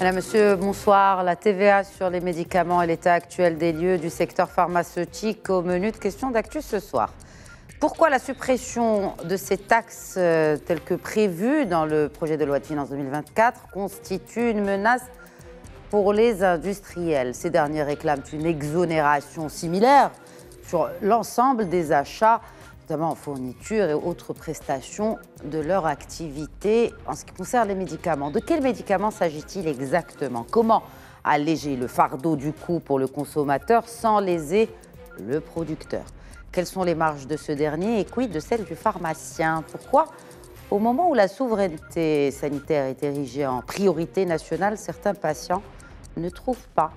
Madame, Monsieur, bonsoir. La TVA sur les médicaments et l'état actuel des lieux du secteur pharmaceutique au menu de questions d'actu ce soir. Pourquoi la suppression de ces taxes euh, telles que prévues dans le projet de loi de finances 2024 constitue une menace pour les industriels Ces derniers réclament une exonération similaire sur l'ensemble des achats notamment en fourniture et autres prestations de leur activité en ce qui concerne les médicaments. De quels médicaments s'agit-il exactement Comment alléger le fardeau du coût pour le consommateur sans léser le producteur Quelles sont les marges de ce dernier et quid de celles du pharmacien Pourquoi au moment où la souveraineté sanitaire est érigée en priorité nationale, certains patients ne trouvent pas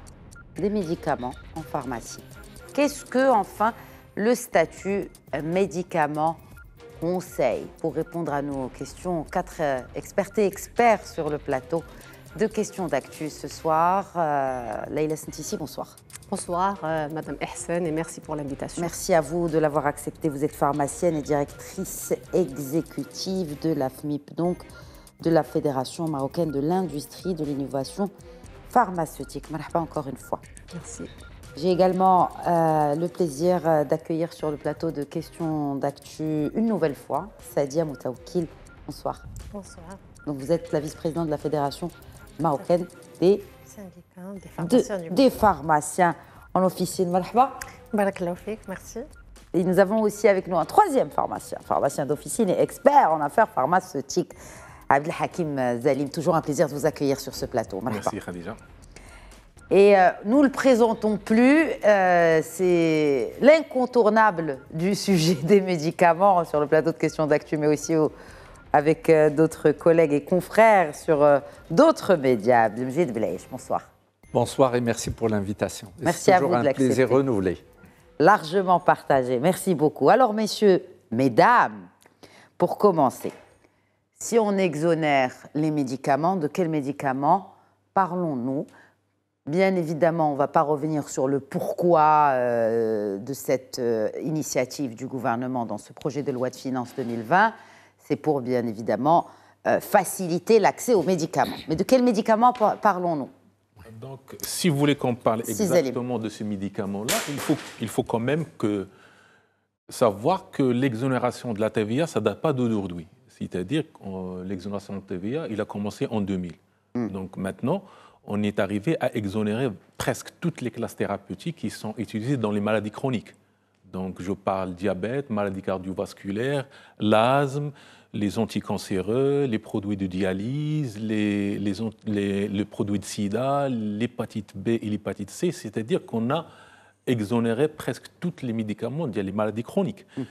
des médicaments en pharmacie. Qu'est-ce que, enfin, le statut médicament conseil. Pour répondre à nos questions, quatre euh, expertes et experts sur le plateau de questions d'actu ce soir. Euh, Leïla bonsoir. Bonsoir, euh, Madame Ehsen, et merci pour l'invitation. Merci à vous de l'avoir accepté. Vous êtes pharmacienne et directrice exécutive de la FMIP, donc de la Fédération marocaine de l'industrie de l'innovation pharmaceutique. pas encore une fois. Merci. J'ai également euh, le plaisir euh, d'accueillir sur le plateau de questions d'actu une nouvelle fois Sadia Moutaoukil. Bonsoir. Bonsoir. Donc vous êtes la vice-présidente de la Fédération marocaine des, Syndicats, des pharmaciens. en officine. merci. Et nous avons aussi avec nous un troisième pharmacien, pharmacien d'officine et expert en affaires pharmaceutiques, Abdelhakim Zalim. Toujours un plaisir de vous accueillir sur ce plateau. Merci Khadija. Et euh, nous le présentons plus. Euh, c'est l'incontournable du sujet des médicaments sur le plateau de questions d'actu, mais aussi avec euh, d'autres collègues et confrères sur d'autres médias. de bonsoir. Bonsoir et merci pour l'invitation. Merci à vous. un plaisir renouvelé. Largement partagé. Merci beaucoup. Alors, messieurs, mesdames, pour commencer, si on exonère les médicaments, de quels médicaments parlons-nous Bien évidemment, on ne va pas revenir sur le pourquoi euh, de cette euh, initiative du gouvernement dans ce projet de loi de finances 2020. C'est pour, bien évidemment, euh, faciliter l'accès aux médicaments. Mais de quels médicaments parlons-nous Donc, si vous voulez qu'on parle exactement de ces médicaments-là, il faut, il faut quand même que savoir que l'exonération de la TVA, ça ne date pas d'aujourd'hui. C'est-à-dire que l'exonération de TVA, il a commencé en 2000. Hmm. Donc maintenant, on est arrivé à exonérer presque toutes les classes thérapeutiques qui sont utilisées dans les maladies chroniques. Donc je parle diabète, maladie cardiovasculaire, l'asthme, les anticancéreux, les produits de dialyse, les, produits de sida, l'hépatite B et l'hépatite C, c'est-à-dire qu'on a exonéré presque tous les médicaments, les maladies chroniques. Mmh.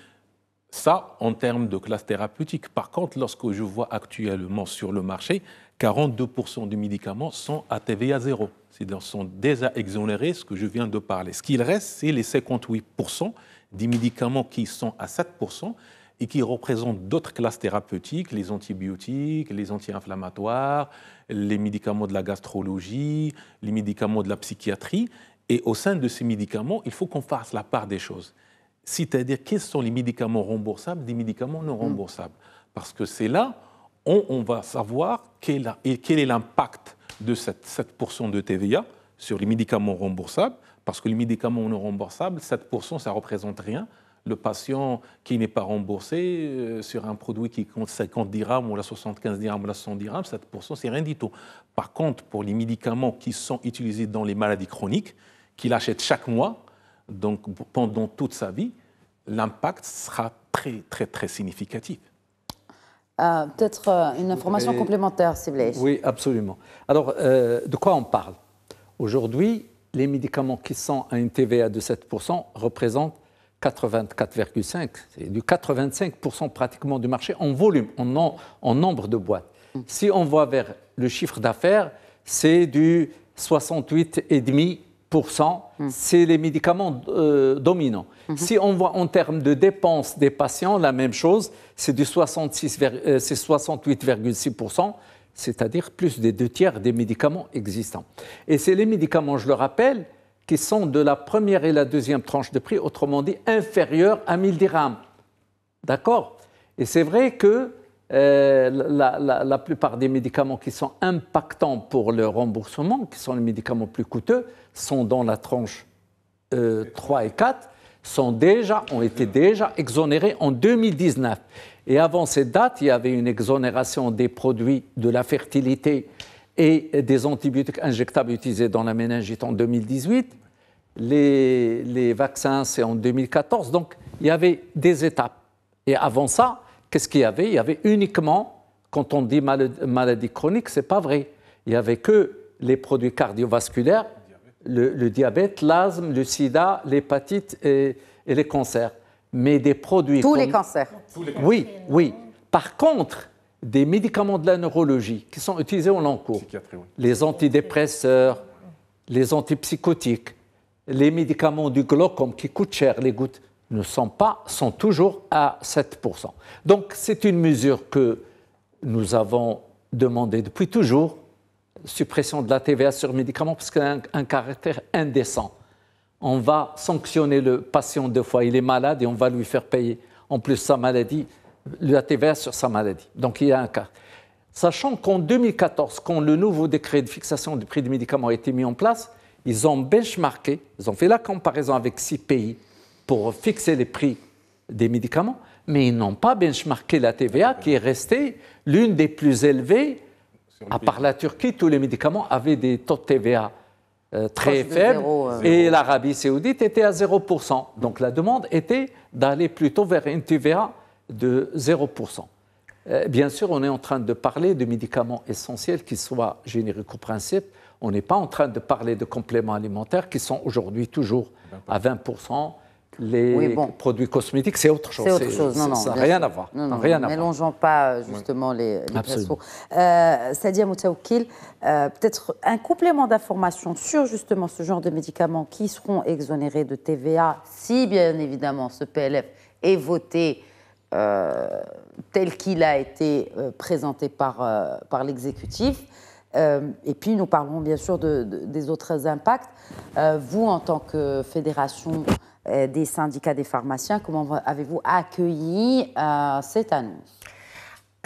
Ça, en termes de classe thérapeutique. Par contre, lorsque je vois actuellement sur le marché, 42% des médicaments sont à TVA zéro. cest sont déjà exonérés, ce que je viens de parler. Ce qu'il reste, c'est les 58% des médicaments qui sont à 7% et qui représentent d'autres classes thérapeutiques, les antibiotiques, les anti-inflammatoires, les médicaments de la gastrologie, les médicaments de la psychiatrie. Et au sein de ces médicaments, il faut qu'on fasse la part des choses c'est-à-dire quels sont les médicaments remboursables des médicaments non mm. remboursables. Parce que c'est là où on va savoir quel, est l'impact de cette 7% de TVA sur les médicaments remboursables, parce que les médicaments non remboursables, 7%, ça ne représente rien. Le patient qui n'est pas remboursé euh, sur un produit qui compte 50 dirhams ou la 75 dirhams ou la 100 dirhams, 7%, c'est rien du tout. Par contre, pour les médicaments qui sont utilisés dans les maladies chroniques, qu'il achète chaque mois, donc pendant toute sa vie, l'impact sera très, très, très significatif. Euh, peut-être euh, une information complémentaire, s'il Oui, absolument. Alors, euh, de quoi on parle Aujourd'hui, les médicaments qui sont à une TVA de 7% représentent 84,5%, c'est du 85% pratiquement du marché en volume, en, en nombre de boîtes. Mm. Si on voit vers le chiffre d'affaires, c'est du 68,5% Mm. c'est les médicaments euh, dominants. Mm-hmm. Si on voit en termes de dépenses des patients, la même chose, c'est 68,6%, euh, c'est-à-dire plus des deux tiers des médicaments existants. Et c'est les médicaments, je le rappelle, qui sont de la première et la deuxième tranche de prix, autrement dit inférieurs à 1000 dirhams. D'accord Et c'est vrai que euh, la, plupart des médicaments qui sont impactants pour le remboursement, qui sont les médicaments plus coûteux, sont dans la tranche 3 euh, et 4, sont déjà, ont été déjà exonérés en 2019. Et avant cette date, il y avait une exonération des produits de la fertilité et des antibiotiques injectables utilisés dans la méningite en 2018. les vaccins, c'est en 2014. Donc, il y avait des étapes. Et avant ça, Qu'est-ce qu'il y avait Il y avait uniquement, quand on dit maladie chronique, c'est pas vrai. Il y avait que les produits cardiovasculaires, le, diabète, l'asthme, le sida, l'hépatite et, les cancers. Mais des produits. Tous, les cancers. Oui, oui. Par contre, des médicaments de la neurologie qui sont utilisés en long cours, les antidépresseurs, les antipsychotiques, les médicaments du glaucome qui coûtent cher, les gouttes, ne sont pas, sont toujours à 7%. Donc c'est une mesure que nous avons demandée depuis toujours, suppression de la TVA sur médicaments, parce qu'elle a un, caractère indécent. On va sanctionner le patient deux fois, il est malade et on va lui faire payer en plus sa maladie, la TVA sur sa maladie. Donc il y a un cas. Sachant qu'en 2014, quand le nouveau décret de fixation du prix des médicaments a été mis en place, ils ont benchmarké, ils ont fait la comparaison avec six pays pour fixer les prix des médicaments, mais ils n'ont pas benchmarké la TVA qui est restée l'une des plus élevées. À part la Turquie, tous les médicaments avaient des taux de TVA euh, très faibles euh. et l'Arabie saoudite était à 0%. Donc la demande était d'aller plutôt vers une TVA de 0%. Euh, bien sûr, on est en train de parler de médicaments essentiels qui soient génériques au principe. On n'est pas en train de parler de compléments alimentaires qui sont aujourd'hui toujours à 20% les produits cosmétiques, c'est autre chose. C'est autre chose, non, Ça n'a rien à voir. Non, mélangeons pas justement les, les Absolument. Euh, cest euh, peut-être un complément d'information sur justement ce genre de médicaments qui seront exonérés de TVA, si bien évidemment ce PLF est voté euh, tel qu'il a été euh, présenté par, par l'exécutif. et puis nous parlons bien sûr de, des autres impacts. vous, en tant que fédération euh, des syndicats des pharmaciens. Comment avez-vous accueilli euh, cette annonce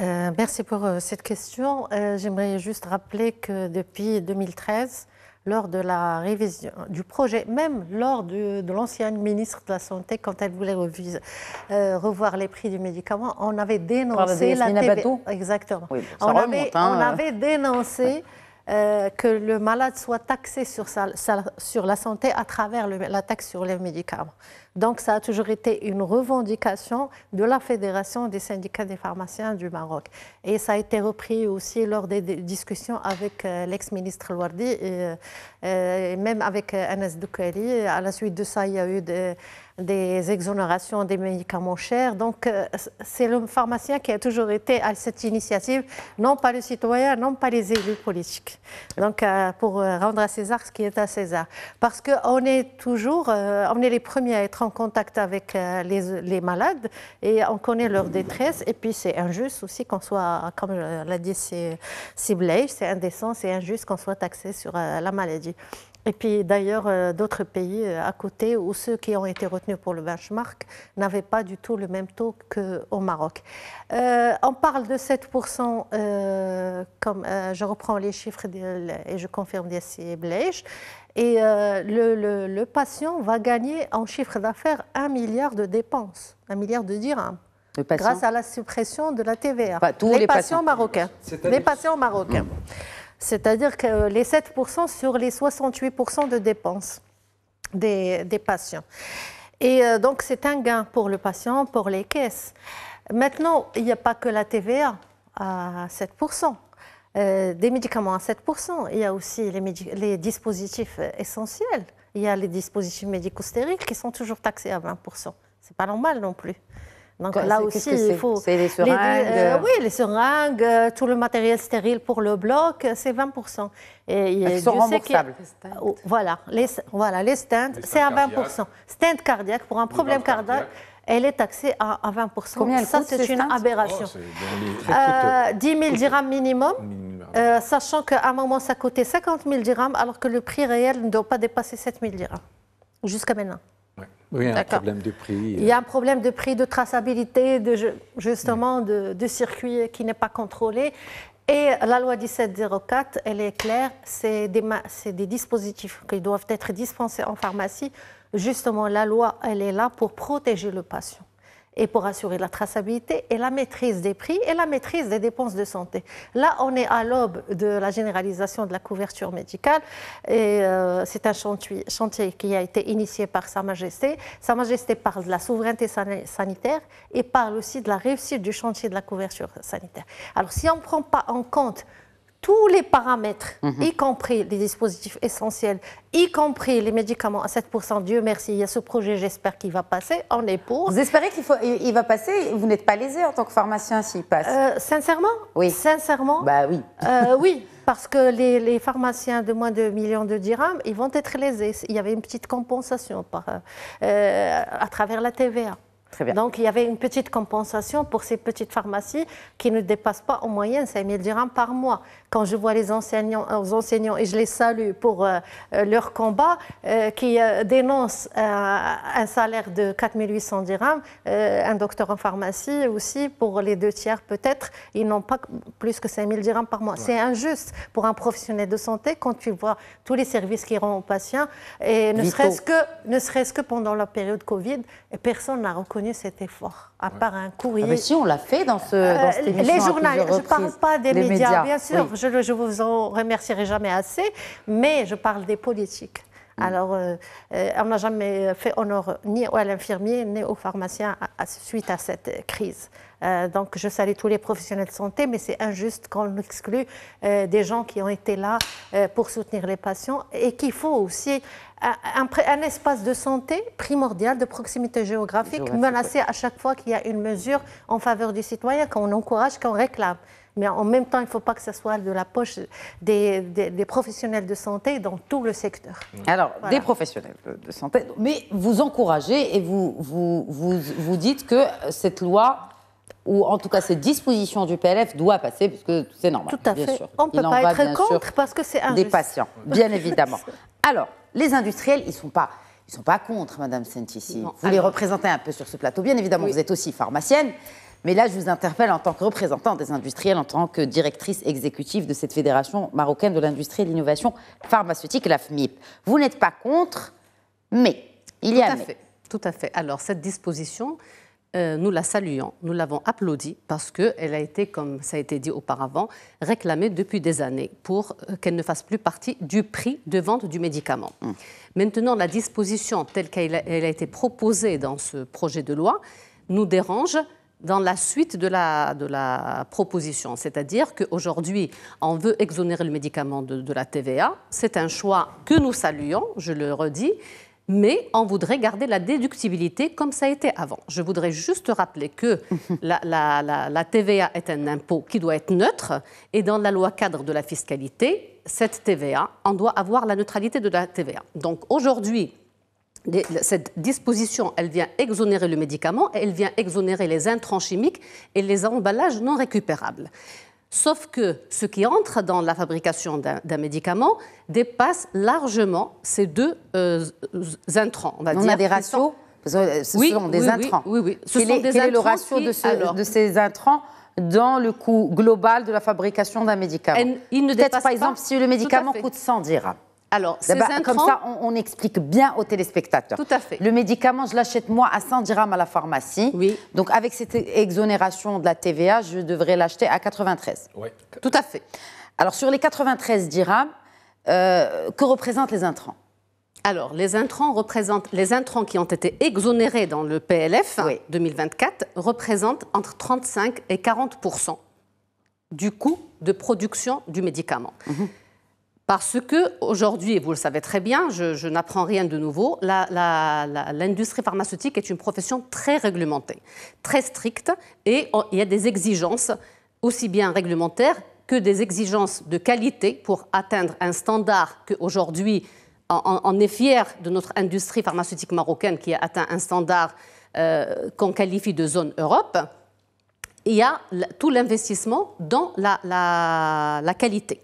euh, merci pour cette question. J'aimerais juste rappeler que depuis 2013, lors de la révision du projet, même lors de, l'ancienne ministre de la Santé, quand elle voulait revoir les prix du médicament, on avait dénoncé la TVA. Exactement. on, avait, hein. on avait dénoncé euh, que le malade soit taxé sur, sur la santé à travers la taxe sur les médicaments. Donc ça a toujours été une revendication de la Fédération des syndicats des pharmaciens du Maroc. Et ça a été repris aussi lors des, discussions avec euh, l'ex-ministre Louardi et, euh, même avec Anas Doukali. À la suite de ça, il y a eu des des exonérations des médicaments chers. Donc, euh, c'est le pharmacien qui a toujours été à cette initiative, non pas le citoyen, non pas les élus politiques. Donc, euh, pour euh, rendre à César ce qui est à César. Parce qu'on est toujours, on est les premiers à être en contact avec les, les malades et on connaît leur détresse. Et puis, c'est injuste aussi qu'on soit, comme l'a dit Sibley, c'est indécent, c'est injuste qu'on soit taxé sur la maladie. Et puis d'ailleurs, euh, d'autres pays euh, à côté où ceux qui ont été retenus pour le benchmark n'avaient pas du tout le même taux qu'au Maroc. Euh, on parle de 7%, comme je reprends les chiffres et je confirme d'ici Bleich, Et le, patient va gagner en chiffre d'affaires un milliard de dépenses, un milliard de dirhams. Grâce à la suppression de la TVA. tous les, patients, marocains. Les patients marocains c'est-à-dire que les 7% sur les 68% de dépenses des, patients. Et euh, donc c'est un gain pour le patient, pour les caisses. Maintenant, il n'y a pas que la TVA à 7%. Euh, des médicaments à 7%. Il y a aussi les, dispositifs essentiels. Il y a les dispositifs médico-stériles qui sont toujours taxés à 20%. C'est pas normal non plus. Donc euh, là aussi, il faut. C'est les seringues euh, euh, Oui, les seringues, tout le matériel stérile pour le bloc, c'est 20 et Ils sont remboursables. Oh, voilà, les, voilà, les stents, c'est à 20 Stent cardiaque, pour un problème cardiaque, elle est taxée à, 20 Combien Ça, c'est une aberration. Oh, euh, 10 000 dirhams minimum, sachant qu'à un moment, ça coûtait 50 000 dirhams, alors que le prix réel ne doit pas dépasser 7 000 dirhams, jusqu'à maintenant. Oui, de prix. Euh. Il y a un problème de prix, de traçabilité, de, justement de, circuit qui n'est pas contrôlé. Et la loi 1704, elle est claire, c'est des, des, dispositifs qui doivent être dispensés en pharmacie. Justement, la loi, elle est là pour protéger le patient et pour assurer la traçabilité et la maîtrise des prix et la maîtrise des dépenses de santé. Là, on est à l'aube de la généralisation de la couverture médicale et euh, c'est un chantier, qui a été initié par Sa Majesté. Sa Majesté parle de la souveraineté sanitaire et parle aussi de la réussite du chantier de la couverture sanitaire. Alors, si on ne prend pas en compte tous les paramètres, mhm. y compris les dispositifs essentiels, y compris les médicaments à 7%. Dieu merci, il y a ce projet, j'espère qu'il va passer. On est pour. Vous espérez qu'il il va passer Vous n'êtes pas lésé en tant que pharmacien s'il passe euh, Sincèrement Oui. Sincèrement Bah oui. Euh, oui, parce que les, pharmaciens de moins de millions de dirhams, ils vont être lésés. Il y avait une petite compensation par, euh, à travers la TVA. Donc il y avait une petite compensation pour ces petites pharmacies qui ne dépassent pas en moyenne 5 000 dirhams par mois. Quand je vois les enseignants, les euh, enseignants et je les salue pour euh, euh, leur combat, qui dénoncent un salaire de 4 800 dirhams, un docteur en pharmacie aussi, pour les deux tiers peut-être, ils n'ont pas plus que 5 000 dirhams par mois. C'est injuste pour un professionnel de santé quand tu vois tous les services qui rendent aux patients, et ne serait-ce que, serait que pendant la période Covid, personne n'a reconnu cet effort, à part un courrier. Ah, mais si, on l'a fait dans, ce, euh, cette Les journaux, je ne parle pas des médias, bien sûr, je ne vous en remercierai jamais assez, mais je parle des politiques. Mm. Alors, euh, euh, on n'a jamais fait honneur ni à l'infirmier ni aux pharmaciens suite à cette crise. Euh, donc, je salue tous les professionnels de santé, mais c'est injuste qu'on exclue des gens qui ont été là pour soutenir les patients et qu'il faut aussi un, espace de santé primordial, de proximité géographique, menacé à chaque fois qu'il y a une mesure en faveur du citoyen, qu'on encourage, qu'on réclame mais en même temps, il ne faut pas que ce soit de la poche des, professionnels de santé dans tout le secteur. Mm. Alors, des professionnels de santé, mais vous encouragez et vous, vous, vous, vous dites que cette loi ou en tout cas cette disposition du PLF doit passer, parce que c'est normal. Tout à fait. On ne peut pas être contre parce que c'est un Des patients, bien évidemment. Alors, les industriels, ils ne sont pas... Ils sont pas contre, Madame Sentissi. vous les représentez un peu sur ce plateau. Bien évidemment, vous êtes aussi pharmacienne. Mais là, je vous interpelle en tant que représentant des industriels, en tant que directrice exécutive de cette Fédération marocaine de l'industrie et de l'innovation pharmaceutique, la FMIP. Vous n'êtes pas contre, mais il y a... Tout à fait. Tout à fait. Alors, cette disposition, euh, nous la saluons, nous l'avons applaudie parce qu'elle a été, comme ça a été dit auparavant, réclamée depuis des années pour euh, qu'elle ne fasse plus partie du prix de vente du médicament. Hum. Maintenant, la disposition telle qu'elle a été proposée dans ce projet de loi nous dérange dans la suite de la, de la proposition. C'est-à-dire qu'aujourd'hui, on veut exonérer le médicament de, la TVA. C'est un choix que nous saluons, je le redis, mais on voudrait garder la déductibilité comme ça a été avant. Je voudrais juste rappeler que la, la, TVA est un impôt qui doit être neutre et dans la loi cadre de la fiscalité, cette TVA, on doit avoir la neutralité de la TVA. Donc aujourd'hui, cette disposition, elle vient exonérer le médicament, elle vient exonérer les intrants chimiques et les emballages non récupérables. Sauf que ce qui entre dans la fabrication d'un médicament dépasse largement ces deux euh, intrants. On, a des ratios euh, ce des intrants. Oui, oui, est, le ratio de, de, ces intrants dans le coût global de la fabrication d'un médicament Peut-être, par exemple, si le médicament coûte 100 dirhams, alors, ces intrants... Comme ça, on, explique bien aux téléspectateurs. Tout à fait. Le médicament, je l'achète moi à 100 dirhams à la pharmacie. Oui. Donc, avec cette exonération de la TVA, je devrais l'acheter à 93. Oui. Tout à fait. Alors, sur les 93 dirhams, euh, que représentent les intrants alors, les intrants, représentent, les intrants qui ont été exonérés dans le PLF 2024 représentent entre 35 et 40 du coût de production du médicament. Mhm. Parce que aujourd'hui, et vous le savez très bien, je, n'apprends rien de nouveau, l'industrie pharmaceutique est une profession très réglementée, très stricte, et il y a des exigences aussi bien réglementaires que des exigences de qualité pour atteindre un standard qu'aujourd'hui, on, est fier de notre industrie pharmaceutique marocaine qui a atteint un standard euh, qu'on qualifie de zone Europe. Il y a tout l'investissement dans la qualité.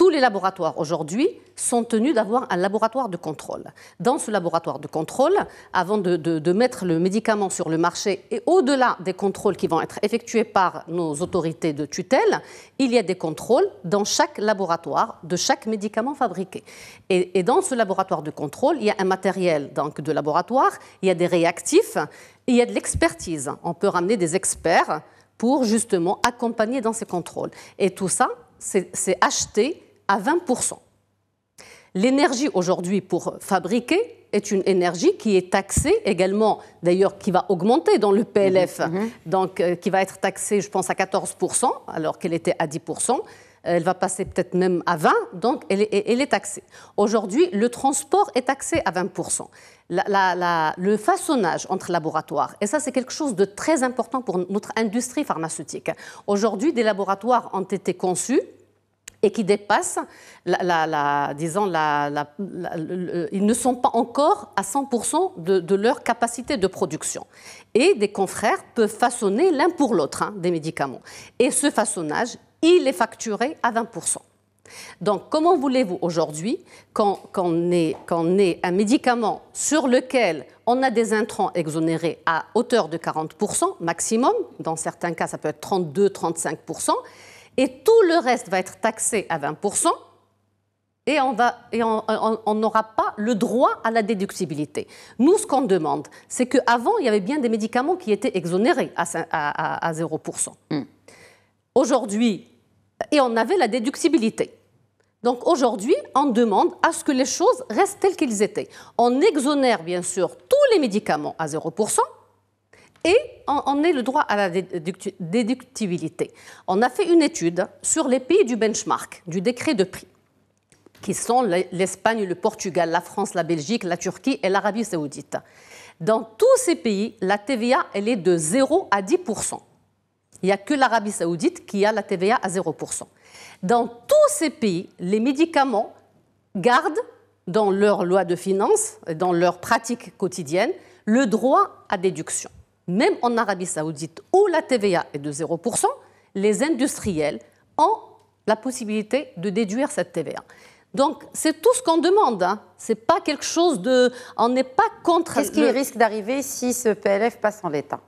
Tous les laboratoires aujourd'hui sont tenus d'avoir un laboratoire de contrôle. Dans ce laboratoire de contrôle, avant de, mettre le médicament sur le marché et au-delà des contrôles qui vont être effectués par nos autorités de tutelle, il y a des contrôles dans chaque laboratoire de chaque médicament fabriqué. Et, dans ce laboratoire de contrôle, il y a un matériel donc, de laboratoire, il y a des réactifs, il y a de l'expertise. On peut ramener des experts pour justement accompagner dans ces contrôles. Et tout ça, c'est acheté à 20%. L'énergie aujourd'hui pour fabriquer est une énergie qui est taxée également, d'ailleurs qui va augmenter dans le PLF, mhm, mhm. donc euh, qui va être taxée, je pense, à 14%, alors qu'elle était à 10%. Euh, elle va passer peut-être même à 20, donc elle est, taxée. Aujourd'hui, le transport est taxé à 20%. le façonnage entre laboratoires, et ça c'est quelque chose de très important pour notre industrie pharmaceutique. Aujourd'hui, des laboratoires ont été conçus et qui dépassent, la, disons, ils ne sont pas encore à 100% de, leur capacité de production. Et des confrères peuvent façonner l'un pour l'autre hein, des médicaments. Et ce façonnage, il est facturé à 20%. Donc, comment voulez-vous aujourd'hui qu'on qu ait, ait, un médicament sur lequel on a des intrants exonérés à hauteur de 40% maximum, dans certains cas ça peut être 32-35%, et tout le reste va être taxé à 20% et on n'aura pas le droit à la déductibilité. Nous, ce qu'on demande, c'est qu'avant, il y avait bien des médicaments qui étaient exonérés à, 0%. Mm. Aujourd'hui, et on avait la déductibilité. Donc aujourd'hui, on demande à ce que les choses restent telles qu'elles étaient. On exonère bien sûr tous les médicaments à 0%, et on est le droit à la déductibilité. On a fait une étude sur les pays du benchmark, du décret de prix, qui sont l'Espagne, le Portugal, la France, la Belgique, la Turquie et l'Arabie saoudite. Dans tous ces pays, la TVA, elle est de 0 à 10 Il n'y a que l'Arabie saoudite qui a la TVA à 0 Dans tous ces pays, les médicaments gardent dans leur loi de finances, dans leur pratique quotidienne, le droit à déduction même en Arabie saoudite où la TVA est de 0%, les industriels ont la possibilité de déduire cette TVA. Donc, c'est tout ce qu'on demande. Hein. C'est pas quelque chose de. On n'est pas contre. Qu'est-ce qui risque d'arriver si ce PLF passe en l'état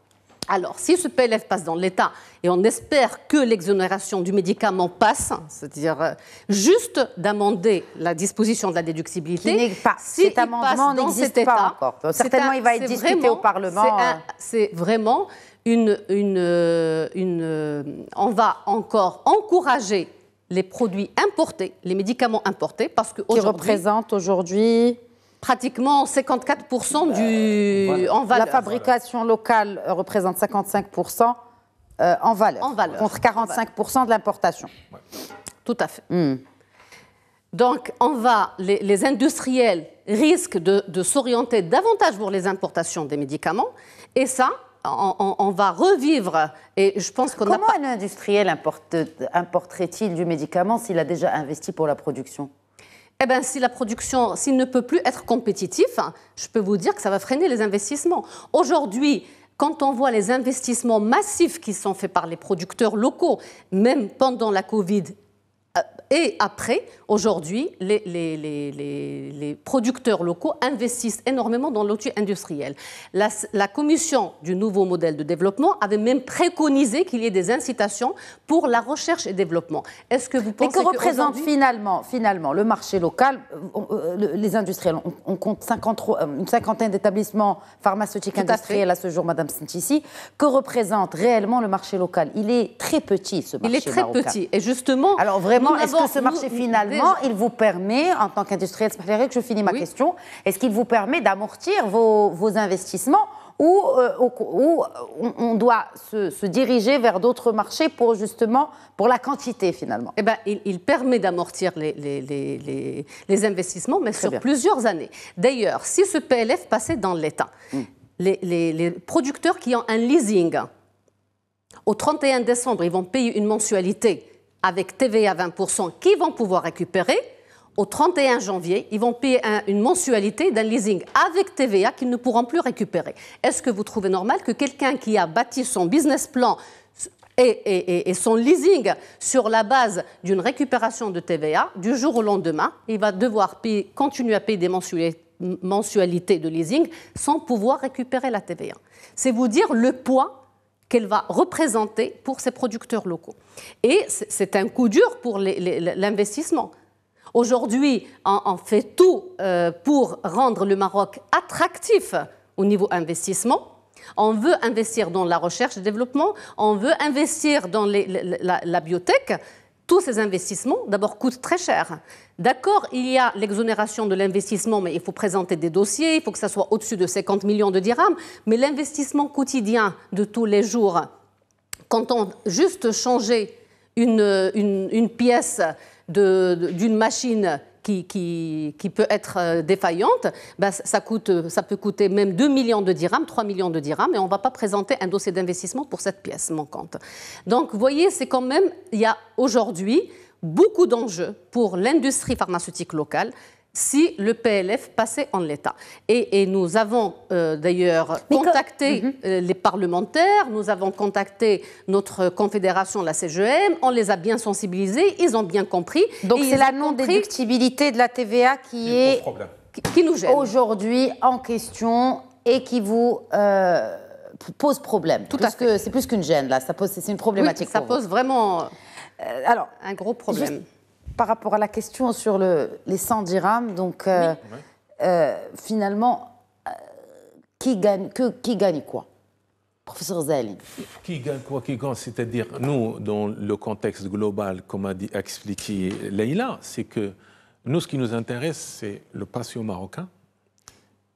alors, si ce PLF passe dans l'État, et on espère que l'exonération du médicament passe, c'est-à-dire euh, juste d'amender la disposition de la déductibilité, pas, cet amendement n'existe pas encore. Certainement, il va être discuté au Parlement. C'est hein. vraiment une, euh, euh, On va encore encourager les produits importés, les médicaments importés, parce que Qui représente aujourd'hui pratiquement 54% du, euh, en valeur. La fabrication locale euh, représente 55% euh, en, valeur, en, valeur, contre 45% de l'importation. Tout à fait. Hmm. Donc, on va, les, industriels risquent de, s'orienter davantage pour les importations des médicaments. Et ça, on, va revivre. Et je pense qu'on Comment un industriel importe, importerait-il du médicament s'il a déjà investi pour la production eh bien, si la production, s'il ne peut plus être compétitif, je peux vous dire que ça va freiner les investissements. Aujourd'hui, quand on voit les investissements massifs qui sont faits par les producteurs locaux, même pendant la Covid et après, aujourd'hui, les, les, producteurs locaux investissent énormément dans l'outil industriel. La, commission du nouveau modèle de développement avait même préconisé qu'il y ait des incitations pour la recherche et développement. Est-ce que vous pensez Mais que représente finalement, finalement le marché local euh, euh, Les industriels, on, compte euh, une cinquantaine d'établissements pharmaceutiques industriels à, ce jour, Madame Sintissi, Que représente réellement le marché local Il est très petit, ce marché Il est très petit. Et justement, alors vraiment, ce marché, finalement, il vous permet, en tant qu'industriel, que je finis ma question, est-ce qu'il vous permet d'amortir vos, investissements ou, euh, euh, on doit se, diriger vers d'autres marchés pour justement pour la quantité finalement eh ben, il, permet d'amortir les, les, investissements, mais sur plusieurs années. D'ailleurs, si ce PLF passait dans l'État, hmm. les, producteurs qui ont un leasing, au 31 décembre, ils vont payer une mensualité avec TVA 20% qu'ils vont pouvoir récupérer, au 31 janvier, ils vont payer une mensualité d'un leasing avec TVA qu'ils ne pourront plus récupérer. Est-ce que vous trouvez normal que quelqu'un qui a bâti son business plan et, son leasing sur la base d'une récupération de TVA, du jour au lendemain, il va devoir payer, continuer à payer des mensualités de leasing sans pouvoir récupérer la TVA. C'est vous dire le poids qu'elle va représenter pour ses producteurs locaux. Et c'est un coup dur pour l'investissement. Aujourd'hui, on, fait tout euh, pour rendre le Maroc attractif au niveau investissement. On veut investir dans la recherche et développement, on veut investir dans la biotech, tous ces investissements, d'abord, coûtent très cher. D'accord, il y a l'exonération de l'investissement, mais il faut présenter des dossiers, il faut que ça soit au-dessus de 50 millions de dirhams, mais l'investissement quotidien de tous les jours, quand on juste changer une, une pièce d'une machine qui, peut être euh, défaillante, bah, euh, ça, peut coûter même 2 millions de dirhams, 3 millions de dirhams, et on ne va pas présenter un dossier d'investissement pour cette pièce manquante. Donc, vous voyez, c'est quand même, il y a aujourd'hui beaucoup d'enjeux pour l'industrie pharmaceutique locale si le PLF passait en l'état. Et, nous avons euh, d'ailleurs contacté mhm. euh, les parlementaires, nous avons contacté notre confédération, la CGM, e on les a bien sensibilisés, ils ont bien compris. Donc c'est la non-déductibilité de la TVA qui est qui, nous aujourd'hui en question et qui vous... Euh, pose problème. Tout parce que c'est plus qu'une gêne là, c'est une problématique. ça pose vraiment un gros problème par rapport à la question sur les 100 dirhams, donc euh, euh, finalement, euh, qui, gagne, que, qui gagne quoi Professeur Zali. Qui gagne quoi Qui gagne C'est-à-dire, nous, dans le contexte global, comme a expliqué Leïla, c'est que nous, ce qui nous intéresse, c'est le patient marocain.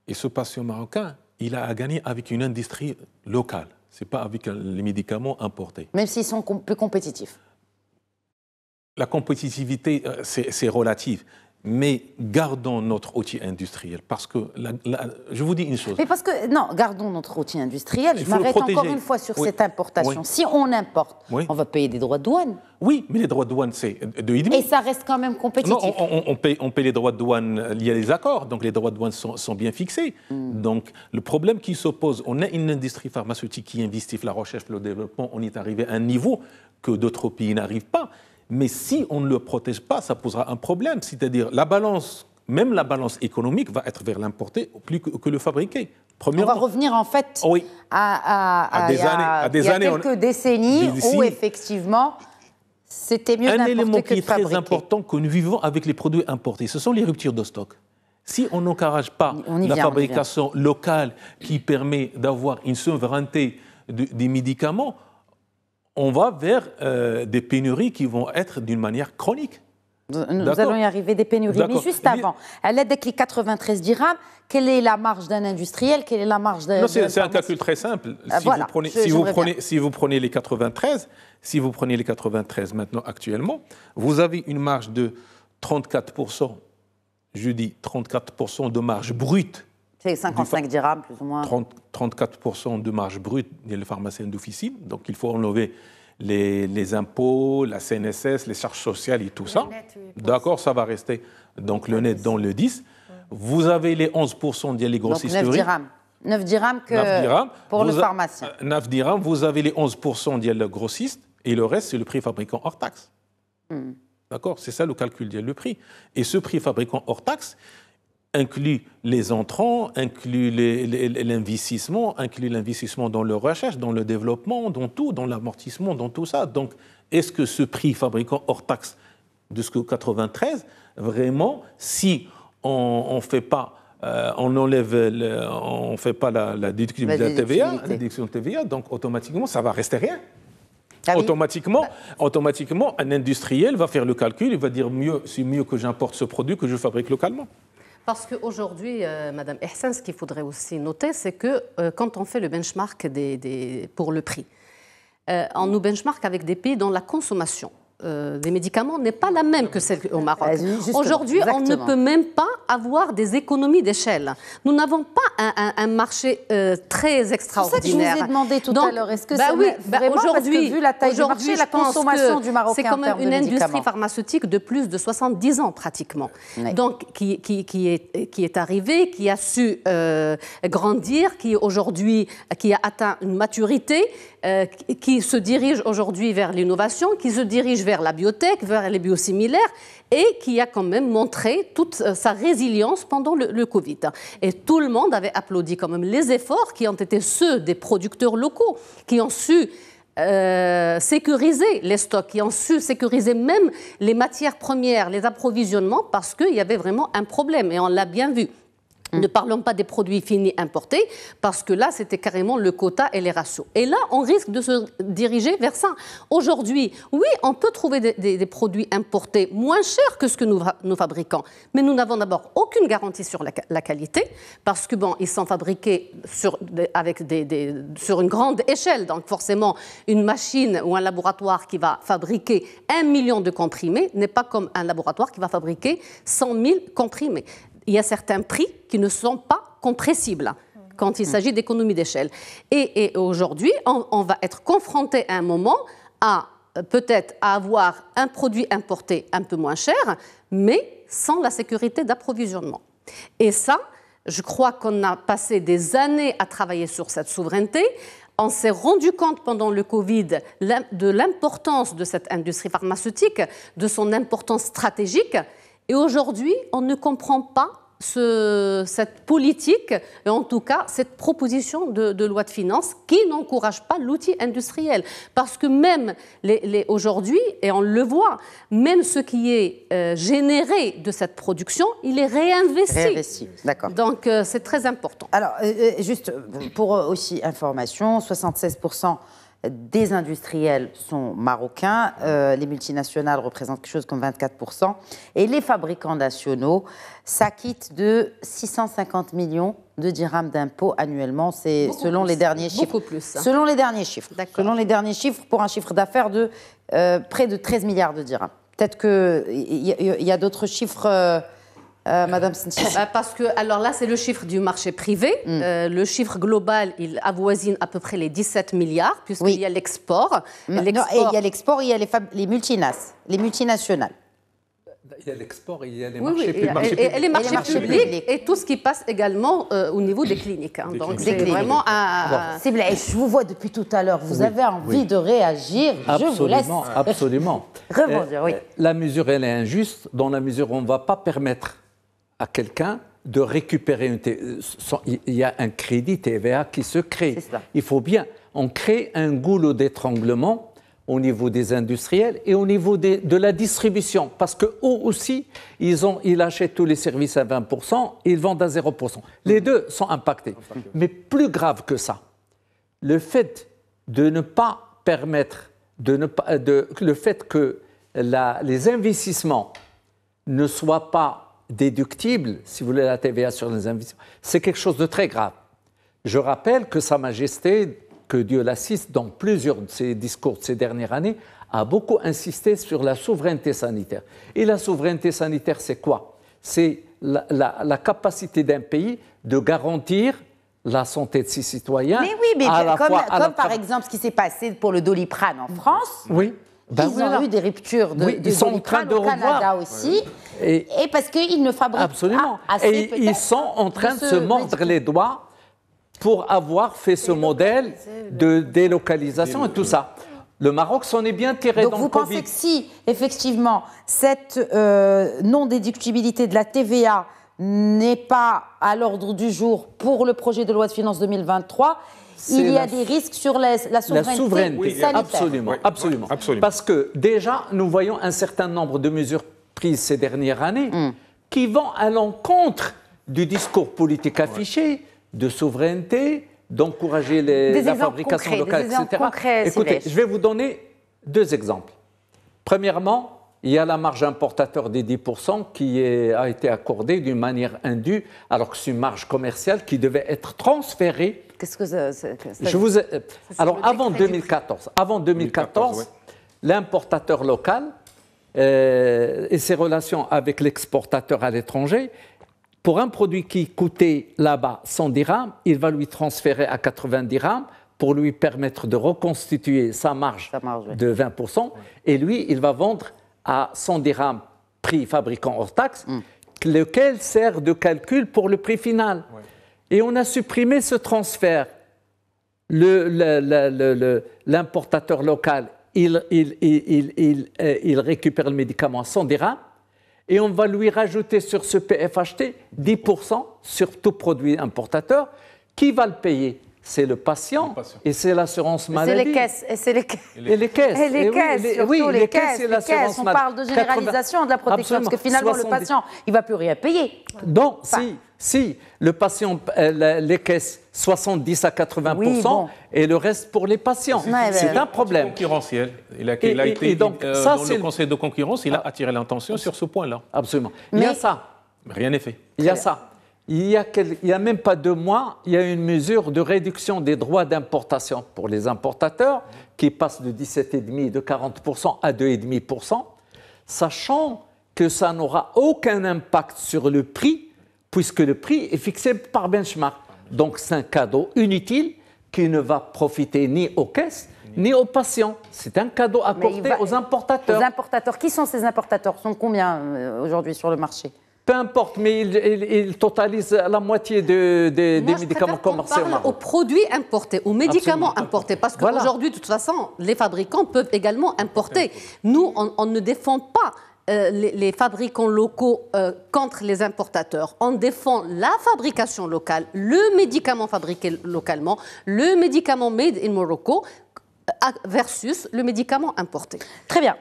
Et ce patient marocain, il a à gagner avec une industrie locale. Ce n'est pas avec les médicaments importés. Même s'ils sont plus compétitifs la compétitivité, euh, c'est relative. Mais gardons notre outil industriel, parce que je vous dis une chose. Mais parce que non, gardons notre outil industriel. je m'arrête encore une fois sur cette importation. Si on importe, on va payer des droits de douane. Oui, mais les droits de douane, c'est de Et ça reste quand même compétitif. on, on, on, paye, les droits de douane liés à des accords, donc les droits de douane sont, bien fixés. Hmm. Donc le problème qui s'oppose, on a une industrie pharmaceutique qui investit la recherche, le développement. On est arrivé à un niveau que d'autres pays n'arrivent pas. Mais si on ne le protège pas, ça posera un problème. C'est-à-dire, la balance, même la balance économique, va être vers l'importé plus que le fabriquer. on va revenir en fait à, des années, il y a quelques décennies, où effectivement c'était mieux Un élément qui est très important que nous vivons avec les produits importés, ce sont les ruptures de stock. Si on n'encourage pas la fabrication locale qui permet d'avoir une souveraineté des médicaments, on va vers euh, des pénuries qui vont être d'une manière chronique. Nous, allons y arriver, des pénuries. Mais juste avant, à l'aide des 93 dirhams, quelle est la marge d'un industriel Quelle est la marge c'est un calcul très simple. Euh, si, vous prenez, si, vous prenez, les 93, si vous prenez les 93 maintenant, actuellement, vous avez une marge de 34%, je dis 34% de marge brute c'est 55 dirhams, plus ou moins. 34% de marge brute des pharmaciens d'officine. Donc il faut enlever les, impôts, la CNSS, les charges sociales et tout ça. D'accord, ça va rester. Donc le net dans le 10. Vous avez les 11% des grossistes. 9 dirhams. 9 dirhams, que 9 dirhams. pour le pharmacien. 9 euh, dirhams, vous avez les 11% des grossistes et le reste, c'est le prix fabricant hors taxe. Hmm. D'accord C'est ça le calcul, le prix. Et ce prix fabricant hors taxe, inclut les entrants, inclut l'investissement, inclut l'investissement dans la recherche, dans le développement, dans tout, dans l'amortissement, dans tout ça. Donc, est-ce que ce prix fabricant hors taxe de ce que 93, vraiment, si on ne fait pas, euh, on enlève, on fait pas la, déduction de la TVA, la déduction de TVA, donc automatiquement, ça va rester rien. Ah automatiquement, bah. automatiquement, un industriel va faire le calcul, il va dire mieux, c'est mieux que j'importe ce produit que je fabrique localement. Parce qu'aujourd'hui, Mme euh, Madame Ehsan, ce qu'il faudrait aussi noter, c'est que euh, quand on fait le benchmark des, pour le prix, euh, on nous benchmark avec des pays dont la consommation euh, des médicaments n'est pas la même que celle au Maroc. Aujourd'hui, on ne peut même pas avoir des économies d'échelle. Nous n'avons pas un, marché euh, très extraordinaire. C'est ça que je vous ai demandé tout à l'heure. Est-ce que bah bah c'est aujourd'hui, vu la taille du marché, la consommation du Maroc, c'est quand même une industrie pharmaceutique de plus de 70 ans pratiquement. Donc qui, est, qui arrivée, qui a su euh, grandir, qui aujourd'hui qui a atteint une maturité euh, qui se dirige aujourd'hui vers l'innovation, qui se dirige vers la biotech, vers les biosimilaires, et qui a quand même montré toute euh, sa résilience pendant le, Covid. Et tout le monde avait applaudi quand même les efforts qui ont été ceux des producteurs locaux, qui ont su... Euh, sécuriser les stocks, qui ont su sécuriser même les matières premières, les approvisionnements, parce qu'il y avait vraiment un problème, et on l'a bien vu. Mmh. Ne parlons pas des produits finis importés, parce que là, c'était carrément le quota et les ratios. Et là, on risque de se diriger vers ça. Aujourd'hui, oui, on peut trouver des, produits importés moins chers que ce que nous, fabriquons, mais nous n'avons d'abord aucune garantie sur la, qualité, parce que, bon, ils sont fabriqués sur, avec des, sur une grande échelle, donc forcément, une machine ou un laboratoire qui va fabriquer un million de comprimés n'est pas comme un laboratoire qui va fabriquer 100 000 comprimés il y a certains prix qui ne sont pas compressibles quand il s'agit d'économie d'échelle. Et, aujourd'hui, on, on, va être confronté à un moment à euh, peut-être avoir un produit importé un peu moins cher, mais sans la sécurité d'approvisionnement. Et ça, je crois qu'on a passé des années à travailler sur cette souveraineté. On s'est rendu compte pendant le Covid de l'importance de cette industrie pharmaceutique, de son importance stratégique. Et aujourd'hui, on ne comprend pas ce, cette politique, et en tout cas cette proposition de, loi de finances qui n'encourage pas l'outil industriel. Parce que même les, aujourd'hui, et on le voit, même ce qui est euh, généré de cette production, il est réinvesti. Réinvesti, d'accord. Donc euh, c'est très important. Alors, euh, juste pour aussi information, 76% des industriels sont marocains, euh, les multinationales représentent quelque chose comme 24%, et les fabricants nationaux s'acquittent de 650 millions de dirhams d'impôts annuellement, c'est hein. selon, les derniers chiffres. Plus, Selon les derniers chiffres. Selon les derniers chiffres, pour un chiffre d'affaires de euh, près de 13 milliards de dirhams. Peut-être qu'il il y, a d'autres chiffres euh, euh, Madame Madame euh, Parce que, alors là, c'est le chiffre du marché privé. Mm. Euh, le chiffre global, il avoisine à peu près les 17 milliards, puisqu'il y a l'export. et il y a l'export, il y a les, multinas, les multinationales. Il y a l'export, il y a les marchés, publics. Et, les marchés, publics, et tout ce qui passe également au niveau des cliniques. Hein. Donc c'est vraiment un. Je vous vois depuis tout à l'heure, vous avez envie de réagir, absolument, je vous laisse. Absolument. Rebondir, oui. La mesure, elle est injuste, dans la mesure où on ne va pas permettre à quelqu'un de récupérer une euh, Il y a un crédit TVA qui se crée. Il faut bien. On crée un goulot d'étranglement au niveau des industriels et au niveau de la distribution. Parce que eux aussi, ils, ont, ils achètent tous les services à 20% ils vendent à 0%. Les deux sont impactés. Mais plus grave que ça, le fait de ne pas permettre, de ne pas, de, le fait que la, les investissements ne soient pas déductible, si vous voulez, la TVA sur les investissements, c'est quelque chose de très grave. Je rappelle que Sa Majesté, que Dieu l'assiste, dans plusieurs de ses discours de ces dernières années, a beaucoup insisté sur la souveraineté sanitaire. Et la souveraineté sanitaire, c'est quoi C'est la, capacité d'un pays de garantir la santé de ses citoyens. Mais oui, mais comme, par exemple ce qui s'est passé pour le Doliprane en France. Oui. Ben ils ont eu des ruptures de, train de au Canada aussi. Et, parce qu'ils ne fabriquent absolument. pas assez. Et ils sont en train de se mordre les doigts pour avoir fait ce modèle de délocalisation et tout ça. Le Maroc s'en est bien tiré Donc dans vous le Covid. pensez que si, effectivement, cette euh, non-déductibilité de la TVA n'est pas à l'ordre du jour pour le projet de loi de finances 2023, il y a des risques sur la, souveraineté, la souveraineté. Absolument, absolument, absolument. Parce que déjà, nous voyons un certain nombre de mesures prises ces dernières années, qui vont à l'encontre du discours politique affiché de souveraineté, d'encourager la fabrication locale, etc. Écoutez, je vais vous donner deux exemples. Premièrement, il y a la marge importateur des 10% qui a été accordée d'une manière indue, alors que c'est une marge commerciale qui devait être transférée. Qu'est-ce que ça, je vous Alors, avant 2014, avant 2014, l'importateur local euh, et ses relations avec l'exportateur à l'étranger, pour un produit qui coûtait là-bas 100 dirhams, il va lui transférer à 90 dirhams pour lui permettre de reconstituer sa marge, de 20%. Et lui, il va vendre à 100 dirhams prix fabricant hors taxe, hmm. lequel sert de calcul pour le prix final. Et on a supprimé ce transfert. L'importateur le, le, local euh, il, récupère le médicament à son et on va lui rajouter sur ce PFHT 10% sur tout produit importateur. Qui va le payer c'est le, patient, et c'est l'assurance maladie. C'est les caisses. Et c'est les caisses. Et les caisses. Et les caisses, oui, les, caisses, et l'assurance maladie. On parle de généralisation de la protection, parce que finalement, le patient, il ne va plus rien payer. Donc, si, si. Le patient, euh, les caisses, 70 à 80 et le reste pour les patients. C'est un problème. Concurrentiel. Il a, il a été, euh, le conseil de concurrence, il a ah. attiré l'attention sur ce point-là. Absolument. il y a ça. Rien n'est fait. Il y a ça il n'y a, même pas deux mois, il y a une mesure de réduction des droits d'importation pour les importateurs qui passe de 17,5% de 40% à 2,5%, sachant que ça n'aura aucun impact sur le prix puisque le prix est fixé par benchmark. Donc c'est un cadeau inutile qui ne va profiter ni aux caisses ni aux patients. C'est un cadeau apporté aux importateurs. importateurs. Qui sont ces importateurs Ils sont combien euh, aujourd'hui sur le marché peu importe, mais ils totalisent la moitié des médicaments commerciaux. par parle aux produits importés, aux médicaments importés, parce qu'aujourd'hui, de toute façon, les fabricants peuvent également importer. Nous, on, ne défend pas euh, les, fabricants locaux euh, contre les importateurs. On défend la fabrication locale, le médicament fabriqué localement, le médicament made in Morocco euh, versus le médicament importé. Très bien.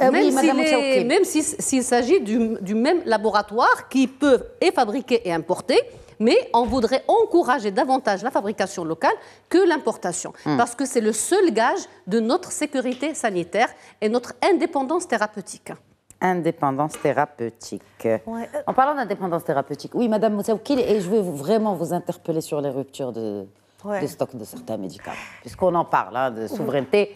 Euh, même si s'il s'agit du, même laboratoire qui peut et fabriquer et importer, mais on voudrait encourager davantage la fabrication locale que l'importation, hmm. parce que c'est le seul gage de notre sécurité sanitaire et notre indépendance thérapeutique. Indépendance thérapeutique. Euh. En parlant d'indépendance thérapeutique, oui, Madame Moussaoukil, et je veux vraiment vous interpeller sur les ruptures de, stocks de stock de certains médicaments, puisqu'on en parle, hein, de souveraineté.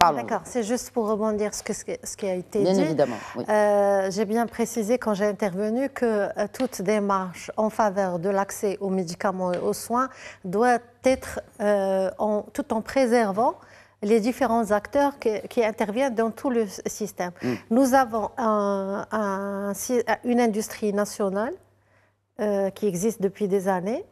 D'accord, c'est juste pour rebondir sur ce, ce, qui a été bien évidemment. Euh, j'ai bien précisé quand j'ai intervenu que euh, toute démarche en faveur de l'accès aux médicaments et aux soins doit être euh, tout en préservant les différents acteurs qui, interviennent dans tout le système. Mm. Nous avons une industrie nationale qui existe depuis des années,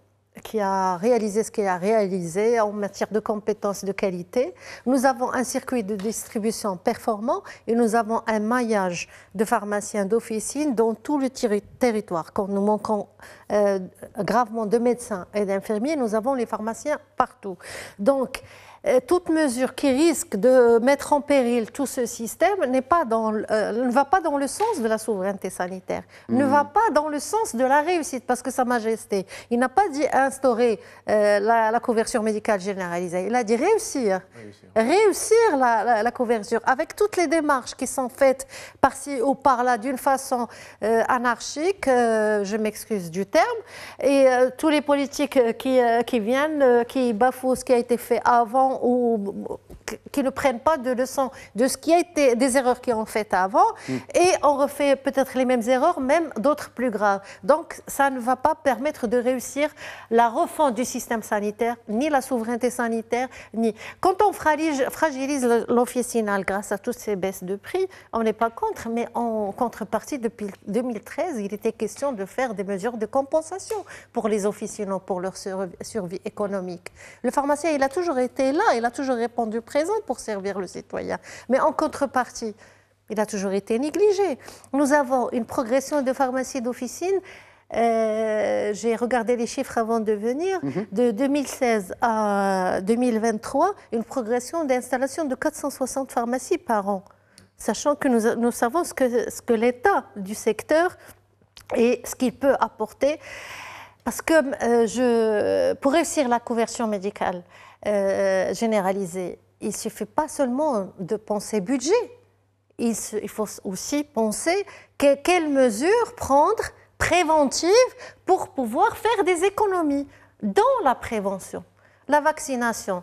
qui a réalisé ce qu'il a réalisé en matière de compétences de qualité. Nous avons un circuit de distribution performant et nous avons un maillage de pharmaciens d'officine dans tout le territoire. Quand nous manquons euh, gravement de médecins et d'infirmiers, nous avons les pharmaciens partout. Donc, toute mesure qui risque de mettre en péril tout ce système n'est pas dans, euh, ne va pas dans le sens de la souveraineté sanitaire, ne mm. va pas dans le sens de la réussite, parce que Sa Majesté, il n'a pas dit instaurer euh, la, couverture médicale généralisée, il a dit réussir, réussir, la, couverture, avec toutes les démarches qui sont faites par-ci ou par-là d'une façon euh, anarchique, je m'excuse du terme, et tous les politiques qui, qui viennent, qui bafouent ce qui a été fait avant ou qui ne prennent pas de leçons de ce qui a été des erreurs qui ont faites avant hmm. et on refait peut-être les mêmes erreurs, même d'autres plus graves. Donc ça ne va pas permettre de réussir la refonte du système sanitaire, ni la souveraineté sanitaire, ni quand on fragilise l'officinal grâce à toutes ces baisses de prix, on n'est pas contre, mais en contrepartie depuis 2013, il était question de faire des mesures de compensation pour les officinaux pour leur survie économique. Le pharmacien, il a toujours été là, il a toujours répondu présent pour servir le citoyen. Mais en contrepartie, il a toujours été négligé. Nous avons une progression de pharmacies d'officine. Euh, j'ai regardé les chiffres avant de venir. Mhm. De 2016 à 2023, une progression d'installation de 460 pharmacies par an. Sachant que nous, savons ce que, ce que l'état du secteur et ce qu'il peut apporter. Parce que euh, je, pour réussir la conversion médicale, euh, Il ne suffit pas seulement de penser budget, il, faut aussi penser quelles mesures prendre préventives pour pouvoir faire des économies dans la prévention, la vaccination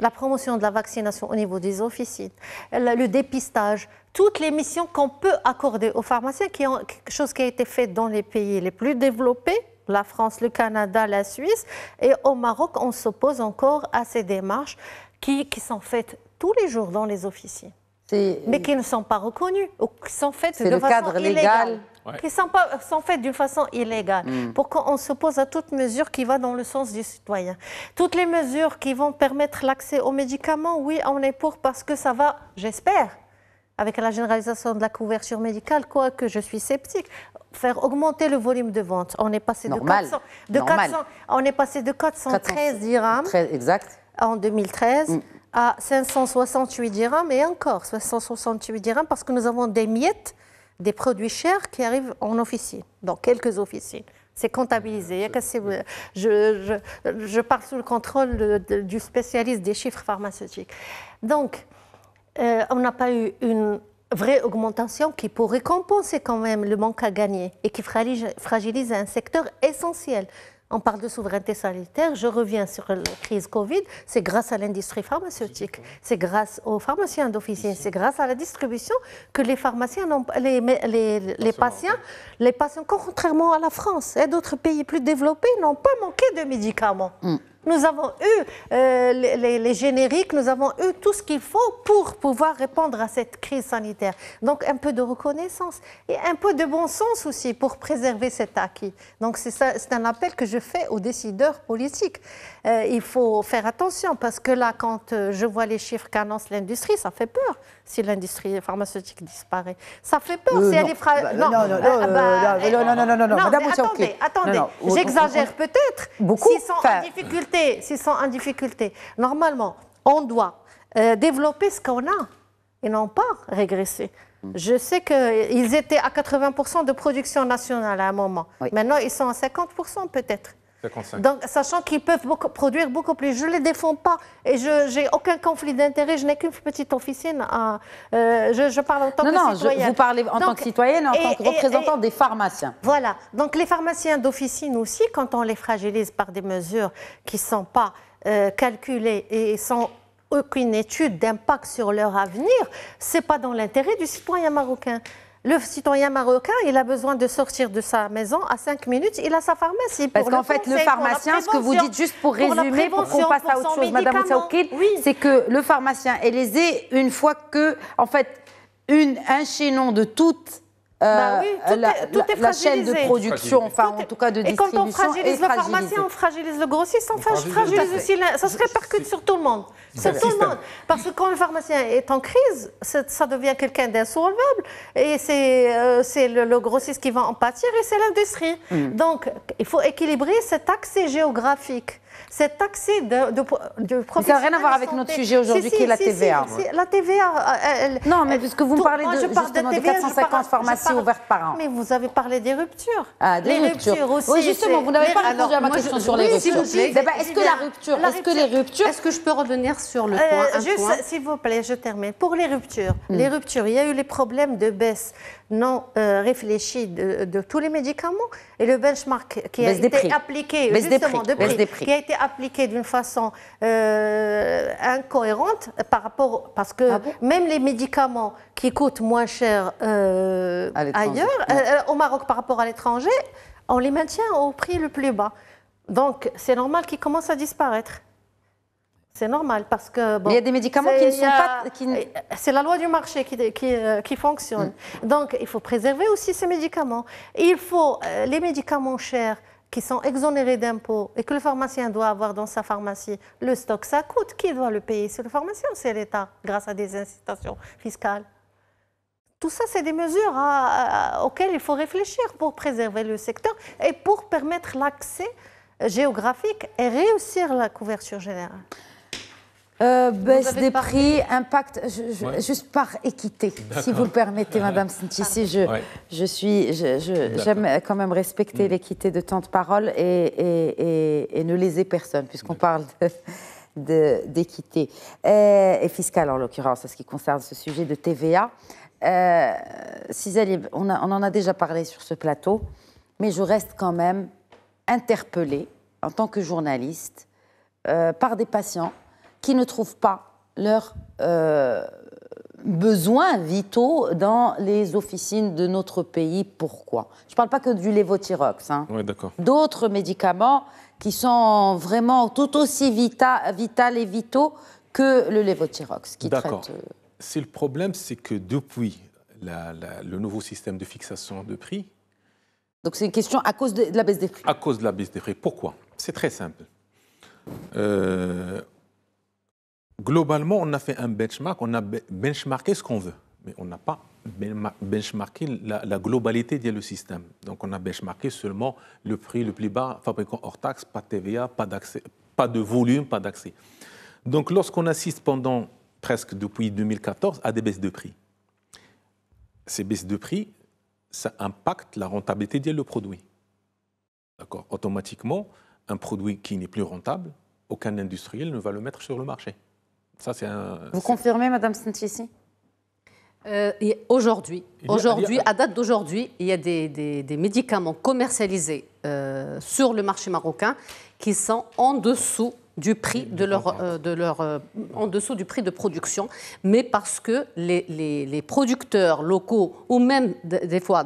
la promotion de la vaccination au niveau des officines, le dépistage, toutes les missions qu'on peut accorder aux pharmaciens, qui ont quelque chose qui a été fait dans les pays les plus développés, la France, le Canada, la Suisse. Et au Maroc, on s'oppose encore à ces démarches qui, sont faites tous les jours dans les officiers, euh, mais qui ne sont pas reconnus ou qui sont faites de façon illégale. Qui sont, d'une façon illégale. Hmm. Pourquoi on s'oppose à toute mesure qui va dans le sens du citoyen. Toutes les mesures qui vont permettre l'accès aux médicaments, oui, on est pour parce que ça va, j'espère, avec la généralisation de la couverture médicale, quoique je suis sceptique, faire augmenter le volume de vente. On est passé de 400, de 400 on est passé de 413 dirhams exact. en 2013 mm. à 568 dirhams et encore 568 dirhams parce que nous avons des miettes des produits chers qui arrivent en officine, dans quelques officines. C'est comptabilisé. Je, parle sous le contrôle du spécialiste des chiffres pharmaceutiques. Donc, euh, on n'a pas eu une vraie augmentation qui, pourrait compenser quand même le manque à gagner et qui fragilise un secteur essentiel. On parle de souveraineté sanitaire, je reviens sur la crise Covid, c'est grâce à l'industrie pharmaceutique, c'est grâce aux pharmaciens d'officine, c'est grâce à la distribution que les pharmaciens, les, patients, les patients, contrairement à la France et d'autres pays plus développés, n'ont pas manqué de médicaments. Mm. Nous avons eu euh, les, génériques, nous avons eu tout ce qu'il faut pour pouvoir répondre à cette crise sanitaire. Donc un peu de reconnaissance et un peu de bon sens aussi pour préserver cet acquis. Donc c'est un appel que je fais aux décideurs politiques. Euh, il faut faire attention parce que là, quand euh, je vois les chiffres qu'annonce l'industrie, ça fait peur si l'industrie pharmaceutique disparaît. Ça fait peur euh, si non. elle est non. Non, non, non, non, Attendez, attendez. j'exagère peut-être. Beaucoup. S'ils sont enfin... en difficulté, s'ils sont en difficulté, normalement, on doit euh, développer ce qu'on a et non pas régresser. Mm. Je sais qu'ils étaient à 80% de production nationale à un moment. Maintenant, ils sont à 50% peut-être. Donc, sachant qu'ils peuvent produire beaucoup plus, je ne les défends pas et je n'ai aucun conflit d'intérêt, je n'ai qu'une petite officine. Hein. Euh, je, parle en tant non, que non, vous parlez en tant que citoyenne, en tant que représentant des pharmaciens. Voilà. Donc, les pharmaciens d'officine aussi, quand on les fragilise par des mesures qui ne sont pas euh, calculées et sans aucune étude d'impact sur leur avenir, ce n'est pas dans l'intérêt du citoyen marocain le citoyen marocain, il a besoin de sortir de sa maison à 5 minutes, il a sa pharmacie. Parce qu'en fait, le pharmacien, ce que vous dites juste pour, résumer, pour, qu'on passe à autre chose, Madame Oussaoukil, c'est que le pharmacien est lésé une fois que, en fait, une, un chaînon de toutes euh, bah tout, la, chaîne de production, enfin en tout cas de distribution. Et quand on fragilise le pharmacien, on fragilise le grossiste, ça se répercute sur tout le monde. Parce que quand le pharmacien est en crise, ça devient quelqu'un d'insolvable. Et c'est euh, le, grossiste qui va en pâtir et c'est l'industrie. Mm. Donc il faut équilibrer cet accès géographique cet accès de, de, Ça n'a rien à voir avec notre sujet aujourd'hui qui est la TVA. Hein. la TVA. Euh, elle, non, mais puisque vous me parlez de, je parle de, TVA, 450 pharmacies ouvertes par an. Mais vous avez parlé des ruptures. Ah, des les ruptures. aussi. Oui, justement, vous n'avez pas répondu à ma question sur les ruptures. Eh ben, est-ce que la rupture. Est-ce que les ruptures. Est-ce que je peux revenir sur le euh, point Juste, s'il vous plaît, je termine. Pour les ruptures, hmm. les ruptures, il y a eu les problèmes de baisse non euh, de, tous les médicaments et le benchmark qui a été appliqué justement prix, qui a été appliqué d'une façon euh, incohérente par rapport parce que ah même les médicaments qui coûtent moins cher euh, ailleurs euh, au Maroc par rapport à l'étranger on les maintient au prix le plus bas donc c'est normal qu'ils commencent à disparaître c'est normal parce que. il y a des médicaments qui ne sont pas. Euh, c'est la loi du marché qui, qui, euh, fonctionne. Mm. Donc il faut préserver aussi ces médicaments. Il faut euh, les médicaments chers qui sont exonérés d'impôts et que le pharmacien doit avoir dans sa pharmacie, le stock, ça coûte. Qui doit le payer C'est le pharmacien ou c'est l'État grâce à des incitations fiscales tout ça, c'est des mesures auxquelles il faut réfléchir pour préserver le secteur et pour permettre l'accès géographique et réussir la couverture générale. Euh, baisse des prix, impact, juste par équité, si vous le permettez, Madame Sintissi, Je, je suis, j'aime quand même respecter mm. l'équité de temps de parole et, et ne léser personne, puisqu'on parle d'équité euh, et, fiscale en l'occurrence, à ce qui concerne ce sujet de TVA. Euh, on, en a déjà parlé sur ce plateau, mais je reste quand même interpellée en tant que journaliste euh, par des patients qui ne trouvent pas leurs euh, besoins vitaux dans les officines de notre pays. Pourquoi Je ne parle pas que du Lévothyrox. Hein. d'accord. D'autres médicaments qui sont vraiment tout aussi vita, vital et vitaux que le Lévothyrox. Qui d'accord. Euh, c'est le problème, c'est que depuis le nouveau système de fixation de prix. Donc c'est une question à cause de, de, la baisse des prix. À cause de la baisse des prix. Pourquoi C'est très simple. Euh, Globalement, on a fait un benchmark, on a benchmarké ce qu'on veut, mais on n'a pas benchmarké la, globalité du système. Donc on a benchmarké seulement le prix le plus bas, fabricant hors taxe, pas de TVA, pas, de volume, pas d'accès. Donc lorsqu'on assiste pendant presque depuis 2014 à des baisses de prix, ces baisses de prix, ça impacte la rentabilité du produit. D'accord Automatiquement, un produit qui n'est plus rentable, aucun industriel ne va le mettre sur le marché. Vous confirmez, Madame Santissi euh, aujourd'hui, à date d'aujourd'hui, il y a des, médicaments commercialisés euh, sur le marché marocain qui sont en dessous du prix euh, de leur, de leur, en dessous du prix de production, mais parce que les, producteurs locaux, ou même des fois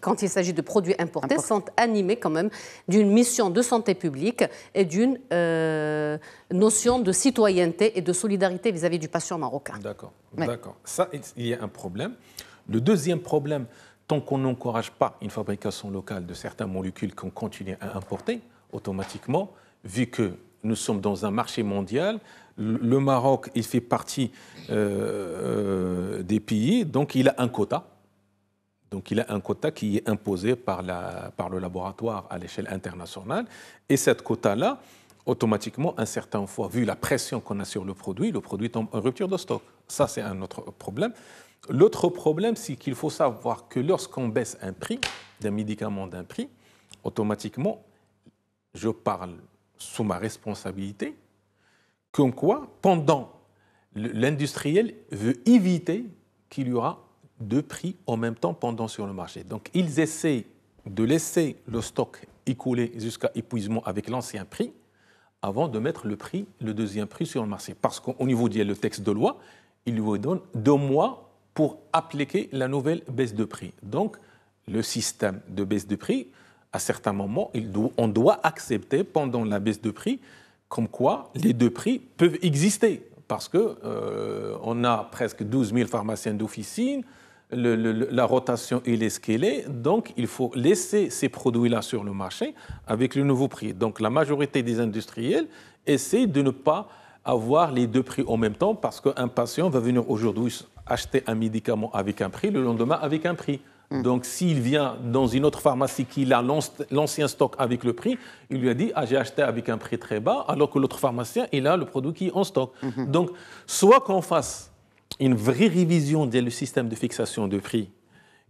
quand il s'agit de produits importés, sont animés quand même d'une mission de santé publique et d'une euh, notion de citoyenneté et de solidarité vis-à-vis du patient marocain. D'accord, d'accord. Ça, il y a un problème. Le deuxième problème, tant qu'on n'encourage pas une fabrication locale de certains molécules qu'on continue à importer, automatiquement, vu que nous sommes dans un marché mondial. Le Maroc, il fait partie euh, euh, des pays, donc il a un quota. Donc il a un quota qui est imposé par, la, par le laboratoire à l'échelle internationale. Et cette quota-là, automatiquement, un certain fois, vu la pression qu'on a sur le produit, le produit tombe en rupture de stock. Ça, c'est un autre problème. L'autre problème, c'est qu'il faut savoir que lorsqu'on baisse un prix d'un médicament d'un prix, automatiquement, je parle sous ma responsabilité, comme quoi, pendant, l'industriel veut éviter qu'il y aura deux prix en même temps pendant sur le marché. Donc ils essaient de laisser le stock écouler jusqu'à épuisement avec l'ancien prix avant de mettre le prix, le deuxième prix sur le marché. Parce qu'au niveau du texte de loi, il vous donne deux mois pour appliquer la nouvelle baisse de prix. Donc le système de baisse de prix à certains moments, on doit accepter pendant la baisse de prix comme quoi les deux prix peuvent exister. Parce que euh, on a presque 12 000 pharmaciens d'officine, la rotation est ce donc il faut laisser ces produits-là sur le marché avec le nouveau prix. Donc la majorité des industriels essaient de ne pas avoir les deux prix en même temps parce qu'un patient va venir aujourd'hui acheter un médicament avec un prix, le lendemain avec un prix. Mm. Donc, s'il vient dans une autre pharmacie qui a l'ancien stock avec le prix, il lui a dit Ah, j'ai acheté avec un prix très bas, alors que l'autre pharmacien, il a le produit qui est en stock. Mm-hmm. Donc, soit qu'on fasse une vraie révision du système de fixation de prix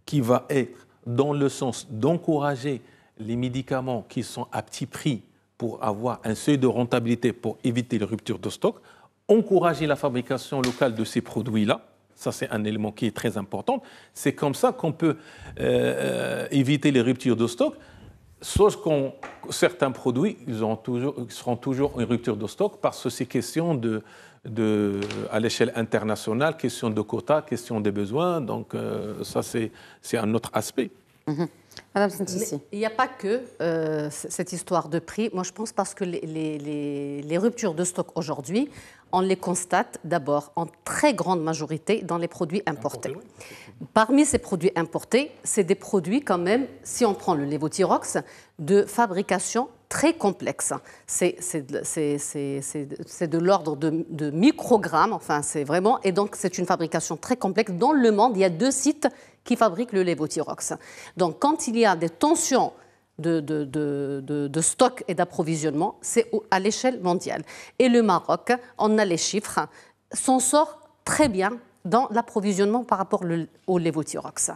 qui va être dans le sens d'encourager les médicaments qui sont à petit prix pour avoir un seuil de rentabilité pour éviter les ruptures de stock, encourager la fabrication locale de ces produits-là, ça, c'est un élément qui est très important. C'est comme ça qu'on peut euh, euh, éviter les ruptures de stock, sauf que certains produits ils ont toujours, seront toujours en rupture de stock parce que c'est question de, de, à l'échelle internationale, question de quotas, question des besoins. Donc, euh, ça, c'est un autre aspect. Mm-hmm. Madame Santissi. Il n'y a pas que euh, cette histoire de prix. Moi, je pense parce que les, ruptures de stock aujourd'hui, on les constate d'abord en très grande majorité dans les produits importés. Parmi ces produits importés, c'est des produits quand même, si on prend le Levothyrox, de fabrication très complexe. C'est de l'ordre de, de, microgrammes, enfin c'est vraiment, et donc c'est une fabrication très complexe. Dans le monde, il y a deux sites qui fabrique le lévothyrox. Donc quand il y a des tensions de, de, stock et d'approvisionnement, c'est à l'échelle mondiale. Et le Maroc, on a les chiffres, s'en sort très bien dans l'approvisionnement par rapport au lévothyrox.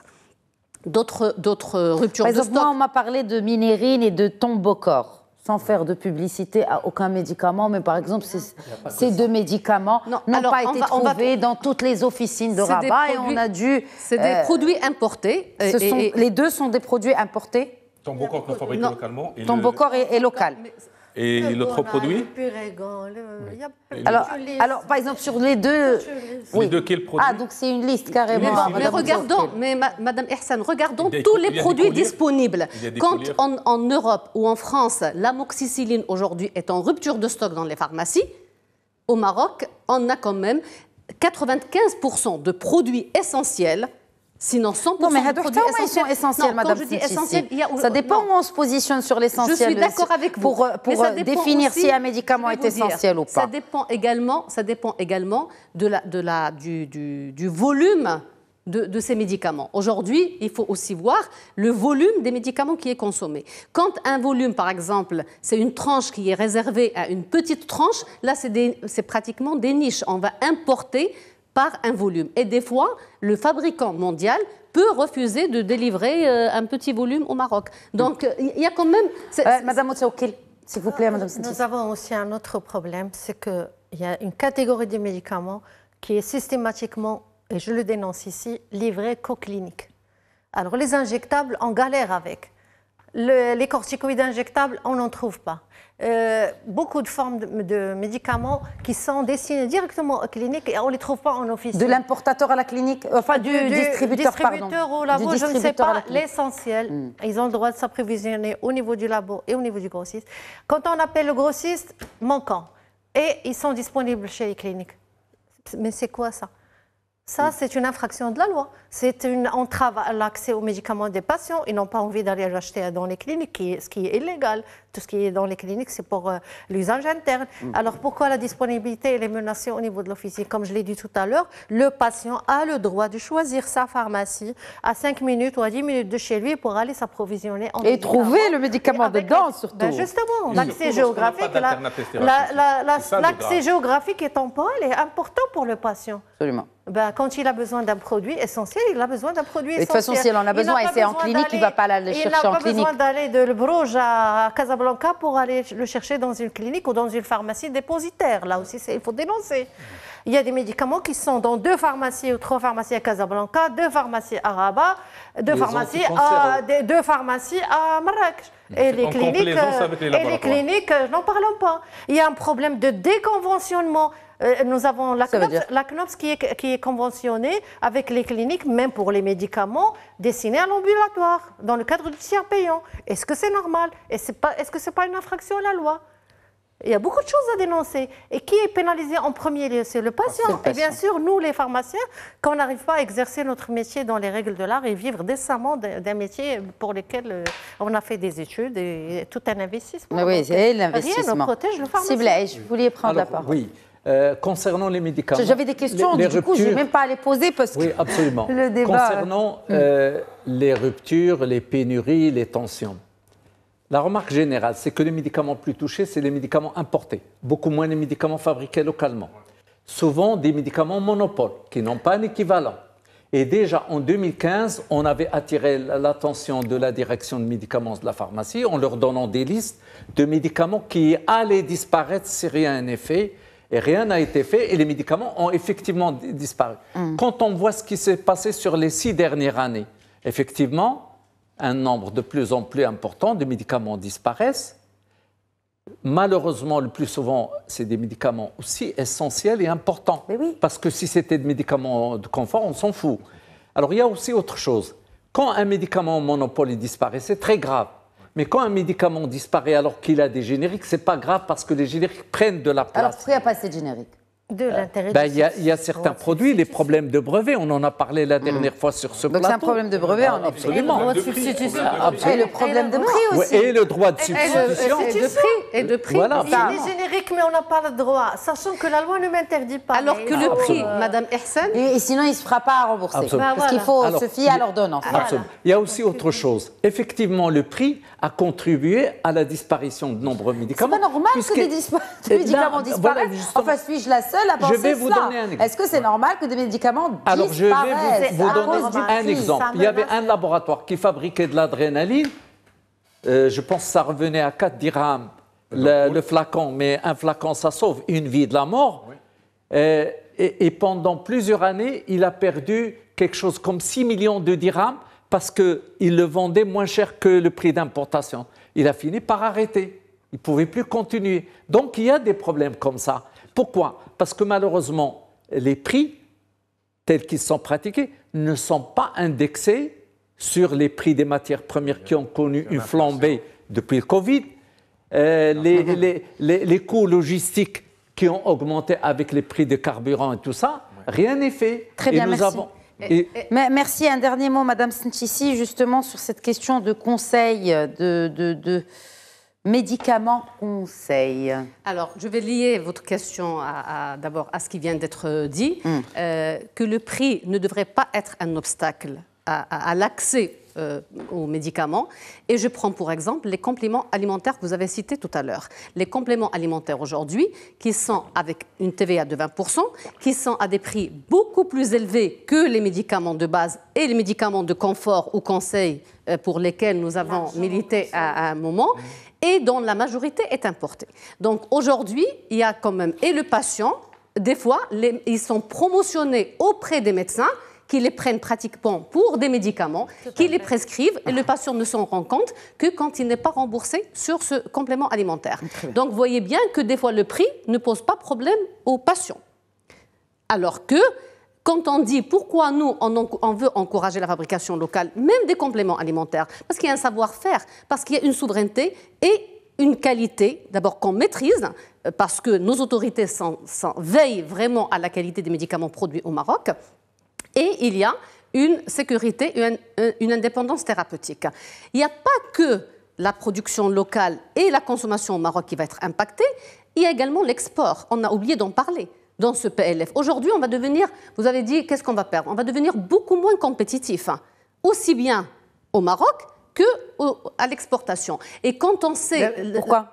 D'autres ruptures de stock. on m'a parlé de minérine et de tombocor sans faire de publicité à aucun médicament, mais par exemple, ces deux médicaments n'ont pas été trouvés dans toutes les officines de rabat et on a dû. C'est des euh, produits importés. les deux sont des produits importés Tombocor fabrique localement. Tombocor est, local. Et l'autre produit alors, alors, par exemple, sur les deux. Oui. Les deux, quel produit Ah, donc c'est une liste carrément. Mais, regardons, mais Madame Ehsan, regardons tous les produits disponibles. Quand en, en, Europe ou en France, l'amoxicilline aujourd'hui est en rupture de stock dans les pharmacies, au Maroc, on a quand même 95% de produits essentiels Sinon, 100% mais des sont Madame Ça dépend où on se positionne sur l'essentiel. Je suis d'accord avec Pour, euh, euh, définir si un médicament est essentiel ou pas. Ça dépend également, ça dépend également de la, du, volume de, de, ces médicaments. Aujourd'hui, il faut aussi voir le volume des médicaments qui est consommé. Quand un volume, par exemple, c'est une tranche qui est réservée à une petite tranche, là, c'est pratiquement des niches. On va importer par un volume. Et des fois, le fabricant mondial peut refuser de délivrer euh, un petit volume au Maroc. Donc, euh, il y a quand même... Euh, Madame s'il vous plaît, Madame Nous avons aussi un autre problème, c'est qu'il y a une catégorie de médicaments qui est systématiquement, et je le dénonce ici, livrée co clinique. Alors, les injectables, en galère avec les corticoïdes injectables, on n'en trouve pas. Euh, beaucoup de formes de, médicaments qui sont destinés directement aux cliniques et on ne les trouve pas en officine. De l'importateur à la clinique, euh, enfin du, distributeur, au labo, je ne sais pas. L'essentiel, hmm. ils ont le droit de s'approvisionner au niveau du labo et au niveau du grossiste. Quand on appelle le grossiste, manquant. Et ils sont disponibles chez les cliniques. Mais c'est quoi ça ça, c'est une infraction de la loi. C'est une entrave à l'accès aux médicaments des patients. Ils n'ont pas envie d'aller acheter dans les cliniques, ce qui est illégal tout ce qui est dans les cliniques, c'est pour euh, l'usage interne. Mm. Alors pourquoi la disponibilité et les menaces au niveau de l'officier Comme je l'ai dit tout à l'heure, le patient a le droit de choisir sa pharmacie à 5 minutes ou à 10 minutes de chez lui pour aller s'approvisionner en Et trouver le médicament dedans, surtout. Ben, justement, l'accès géographique, l'accès la, géographique et temporel est important pour le patient. Absolument. Ben, quand il a besoin d'un produit essentiel, il a besoin d'un produit essentiel. Et de toute façon, si en a besoin, et c'est en clinique, il ne va pas aller chercher en clinique. Il n'a pas besoin d'aller de Le Bruges à Casablanca pour aller le chercher dans une clinique ou dans une pharmacie dépositaire. Là aussi, il faut dénoncer. Il y a des médicaments qui sont dans deux pharmacies ou trois pharmacies à Casablanca, deux pharmacies à Rabat, deux, pharmacies à, hein. des, Marrakech. Et les, cliniques, et les cliniques, euh, n'en parlons pas. Il y a un problème de déconventionnement. Euh, nous avons la CNOPS, qui, est, conventionnée avec les cliniques, même pour les médicaments destinés à l'ambulatoire, dans le cadre du tiers payant. Est-ce que c'est normal Est-ce que ce n'est pas une infraction à la loi il y a beaucoup de choses à dénoncer. Et qui est pénalisé en premier lieu C'est le patient. Et bien sûr, nous, les pharmaciens, quand on n'arrive pas à exercer notre métier dans les règles de l'art et vivre décemment d'un métier pour lequel euh, on a fait des études et tout un investissement. Mais oui, c'est l'investissement. Rien ne protège le pharmacien. je voulais prendre la parole. Oui. Euh, concernant les médicaments. J'avais des questions, du coup, je n'ai même pas à les poser parce que. Oui, absolument. le débat. Concernant euh, euh, hmm. les ruptures, les pénuries, les tensions. La remarque générale, c'est que les médicaments plus touchés, c'est les médicaments importés, beaucoup moins les médicaments fabriqués localement. Souvent des médicaments monopoles qui n'ont pas un équivalent. Et déjà en 2015, on avait attiré l'attention de la direction de médicaments de la pharmacie en leur donnant des listes de médicaments qui allaient disparaître si rien n'est fait et rien n'a été fait et les médicaments ont effectivement disparu. Mm. Quand on voit ce qui s'est passé sur les six dernières années, effectivement, un nombre de plus en plus important de médicaments disparaissent. Malheureusement, le plus souvent, c'est des médicaments aussi essentiels et importants. Parce que si c'était des médicaments de confort, on s'en fout. Alors il y a aussi autre chose. Quand un médicament au monopole disparaît, c'est très grave. Mais quand un médicament disparaît alors qu'il a des génériques, c'est pas grave parce que les génériques prennent de la place. Alors pourquoi il n'y a pas assez génériques euh, l'intérêt ben, Il y, a certains produits, les problèmes de brevet, on en a parlé la dernière mm. fois sur ce plateau. Donc c'est un problème de brevet, ah, absolument. Ah, et le, de substitution. et le problème de prix aussi. Et le droit de substitution. Et, de prix. Et de prix. Voilà. Il générique, mais on n'a pas le droit, sachant que la loi ne m'interdit pas. Alors que le prix, euh, Madame Ersen Et, sinon, il ne se fera pas à rembourser. Parce bah, qu'il faut se fier à l'ordonnance. Il y a aussi autre chose. Effectivement, le prix a contribué à la disparition de nombreux médicaments. C'est pas normal que des eh ben, médicaments disparaissent. Enfin, suis-je la seule je vais vous Donner un Est-ce que c'est normal que des médicaments Alors, disparaissent Alors, je vais vous, donner un exemple. Il y avait un laboratoire qui fabriquait de l'adrénaline. Euh, je pense que ça revenait à 4 dirhams le, flacon. Mais un flacon, ça sauve une vie de la mort. Euh, et, et, pendant plusieurs années, il a perdu quelque chose comme 6 millions de dirhams parce qu'il le vendait moins cher que le prix d'importation. Il a fini par arrêter. Il ne pouvait plus continuer. Donc il y a des problèmes comme ça. Pourquoi parce que malheureusement, les prix tels qu'ils sont pratiqués ne sont pas indexés sur les prix des matières premières qui ont connu une flambée depuis le Covid, euh, les, coûts logistiques qui ont augmenté avec les prix des carburants et tout ça, rien n'est fait. Très bien, merci. Euh, euh, merci. Un dernier mot, Madame Sanchissi, justement sur cette question de conseil, de Médicaments conseils. Alors, je vais lier votre question d'abord à ce qui vient d'être dit, hmm. euh, que le prix ne devrait pas être un obstacle à, l'accès euh, aux médicaments. Et je prends pour exemple les compléments alimentaires que vous avez cités tout à l'heure. Les compléments alimentaires aujourd'hui, qui sont avec une TVA de 20%, qui sont à des prix beaucoup plus élevés que les médicaments de base et les médicaments de confort ou conseil euh, pour lesquels nous avons milité à un moment et dont la majorité est importée. Donc aujourd'hui, il y a quand même et le patient, des fois, les, ils sont promotionnés auprès des médecins qui les prennent pratiquement pour des médicaments, qui les prescrivent, et le ah. patient ne s'en rend compte que quand il n'est pas remboursé sur ce complément alimentaire. Donc vous voyez bien que des fois le prix ne pose pas problème aux patients. Alors que quand on dit pourquoi nous, on, veut encourager la fabrication locale, même des compléments alimentaires, parce qu'il y a un savoir-faire, parce qu'il y a une souveraineté et une qualité, d'abord qu'on maîtrise, euh, parce que nos autorités s'en, veillent vraiment à la qualité des médicaments produits au Maroc, et il y a une sécurité, une, une indépendance thérapeutique. Il n'y a pas que la production locale et la consommation au Maroc qui va être impactée, il y a également l'export. On a oublié d'en parler dans ce PLF. Aujourd'hui, on va devenir, vous avez dit, qu'est-ce qu'on va perdre On va devenir beaucoup moins compétitif, hein, aussi bien au Maroc que à l'exportation. Et quand on sait... Pourquoi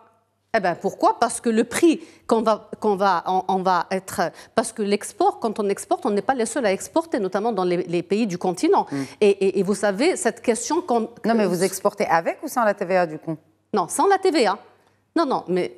eh ben pourquoi Parce que le prix qu'on va, qu'on va, on, va être. Parce que l'export, quand on exporte, on n'est pas les seuls à exporter, notamment dans les, pays du continent. Hmm. Et, vous savez, cette question. non, mais vous exportez avec ou sans la TVA, du coup Non, sans la TVA. Non, non, mais,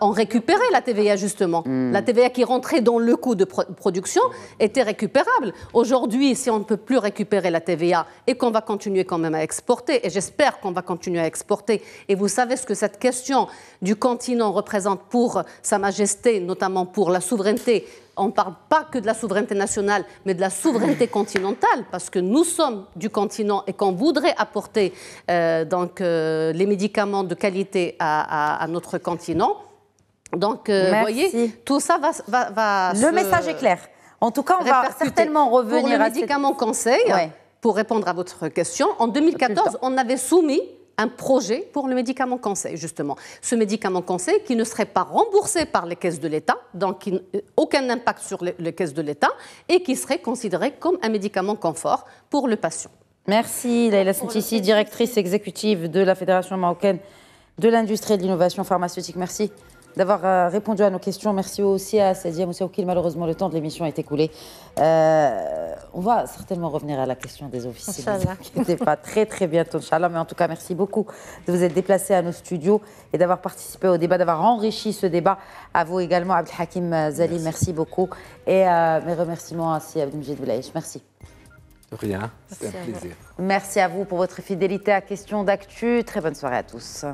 on récupérait la TVA justement. Hmm. La TVA qui rentrait dans le coût de production était récupérable. Aujourd'hui, si on ne peut plus récupérer la TVA et qu'on va continuer quand même à exporter, et j'espère qu'on va continuer à exporter, et vous savez ce que cette question du continent représente pour Sa Majesté, notamment pour la souveraineté on ne parle pas que de la souveraineté nationale, mais de la souveraineté continentale, parce que nous sommes du continent et qu'on voudrait apporter euh, donc, euh, les médicaments de qualité à, notre continent. Donc, euh, vous voyez, tout ça va... va, le message est clair. En tout cas, on va certainement revenir Pour le médicament conseil, pour répondre à votre question, en 2014, on avait soumis un projet pour le médicament conseil, justement. Ce médicament conseil qui ne serait pas remboursé par les caisses de l'État, donc euh, aucun impact sur les caisses de l'État, et qui serait considéré comme un médicament confort pour le patient. Merci, Laila Sintissi, directrice exécutive de la Fédération marocaine de l'industrie et de l'innovation pharmaceutique. Merci d'avoir euh, répondu à nos questions. Merci aussi à Sadia Moussaoukil. Malheureusement, le temps de l'émission est écoulé. Euh, on va certainement revenir à la question des officiers. Ne vous pas, très très bientôt, Inch'Allah. Mais en tout cas, merci beaucoup de vous être déplacé à nos studios et d'avoir participé au débat, d'avoir enrichi ce débat. À vous également, Abdelhakim Hakim Zali, merci, beaucoup. Et euh, mes remerciements à Abdelmjid Boulaïch. Merci. Rien, c'est un plaisir. Merci à vous pour votre fidélité à Question d'Actu. Très bonne soirée à tous.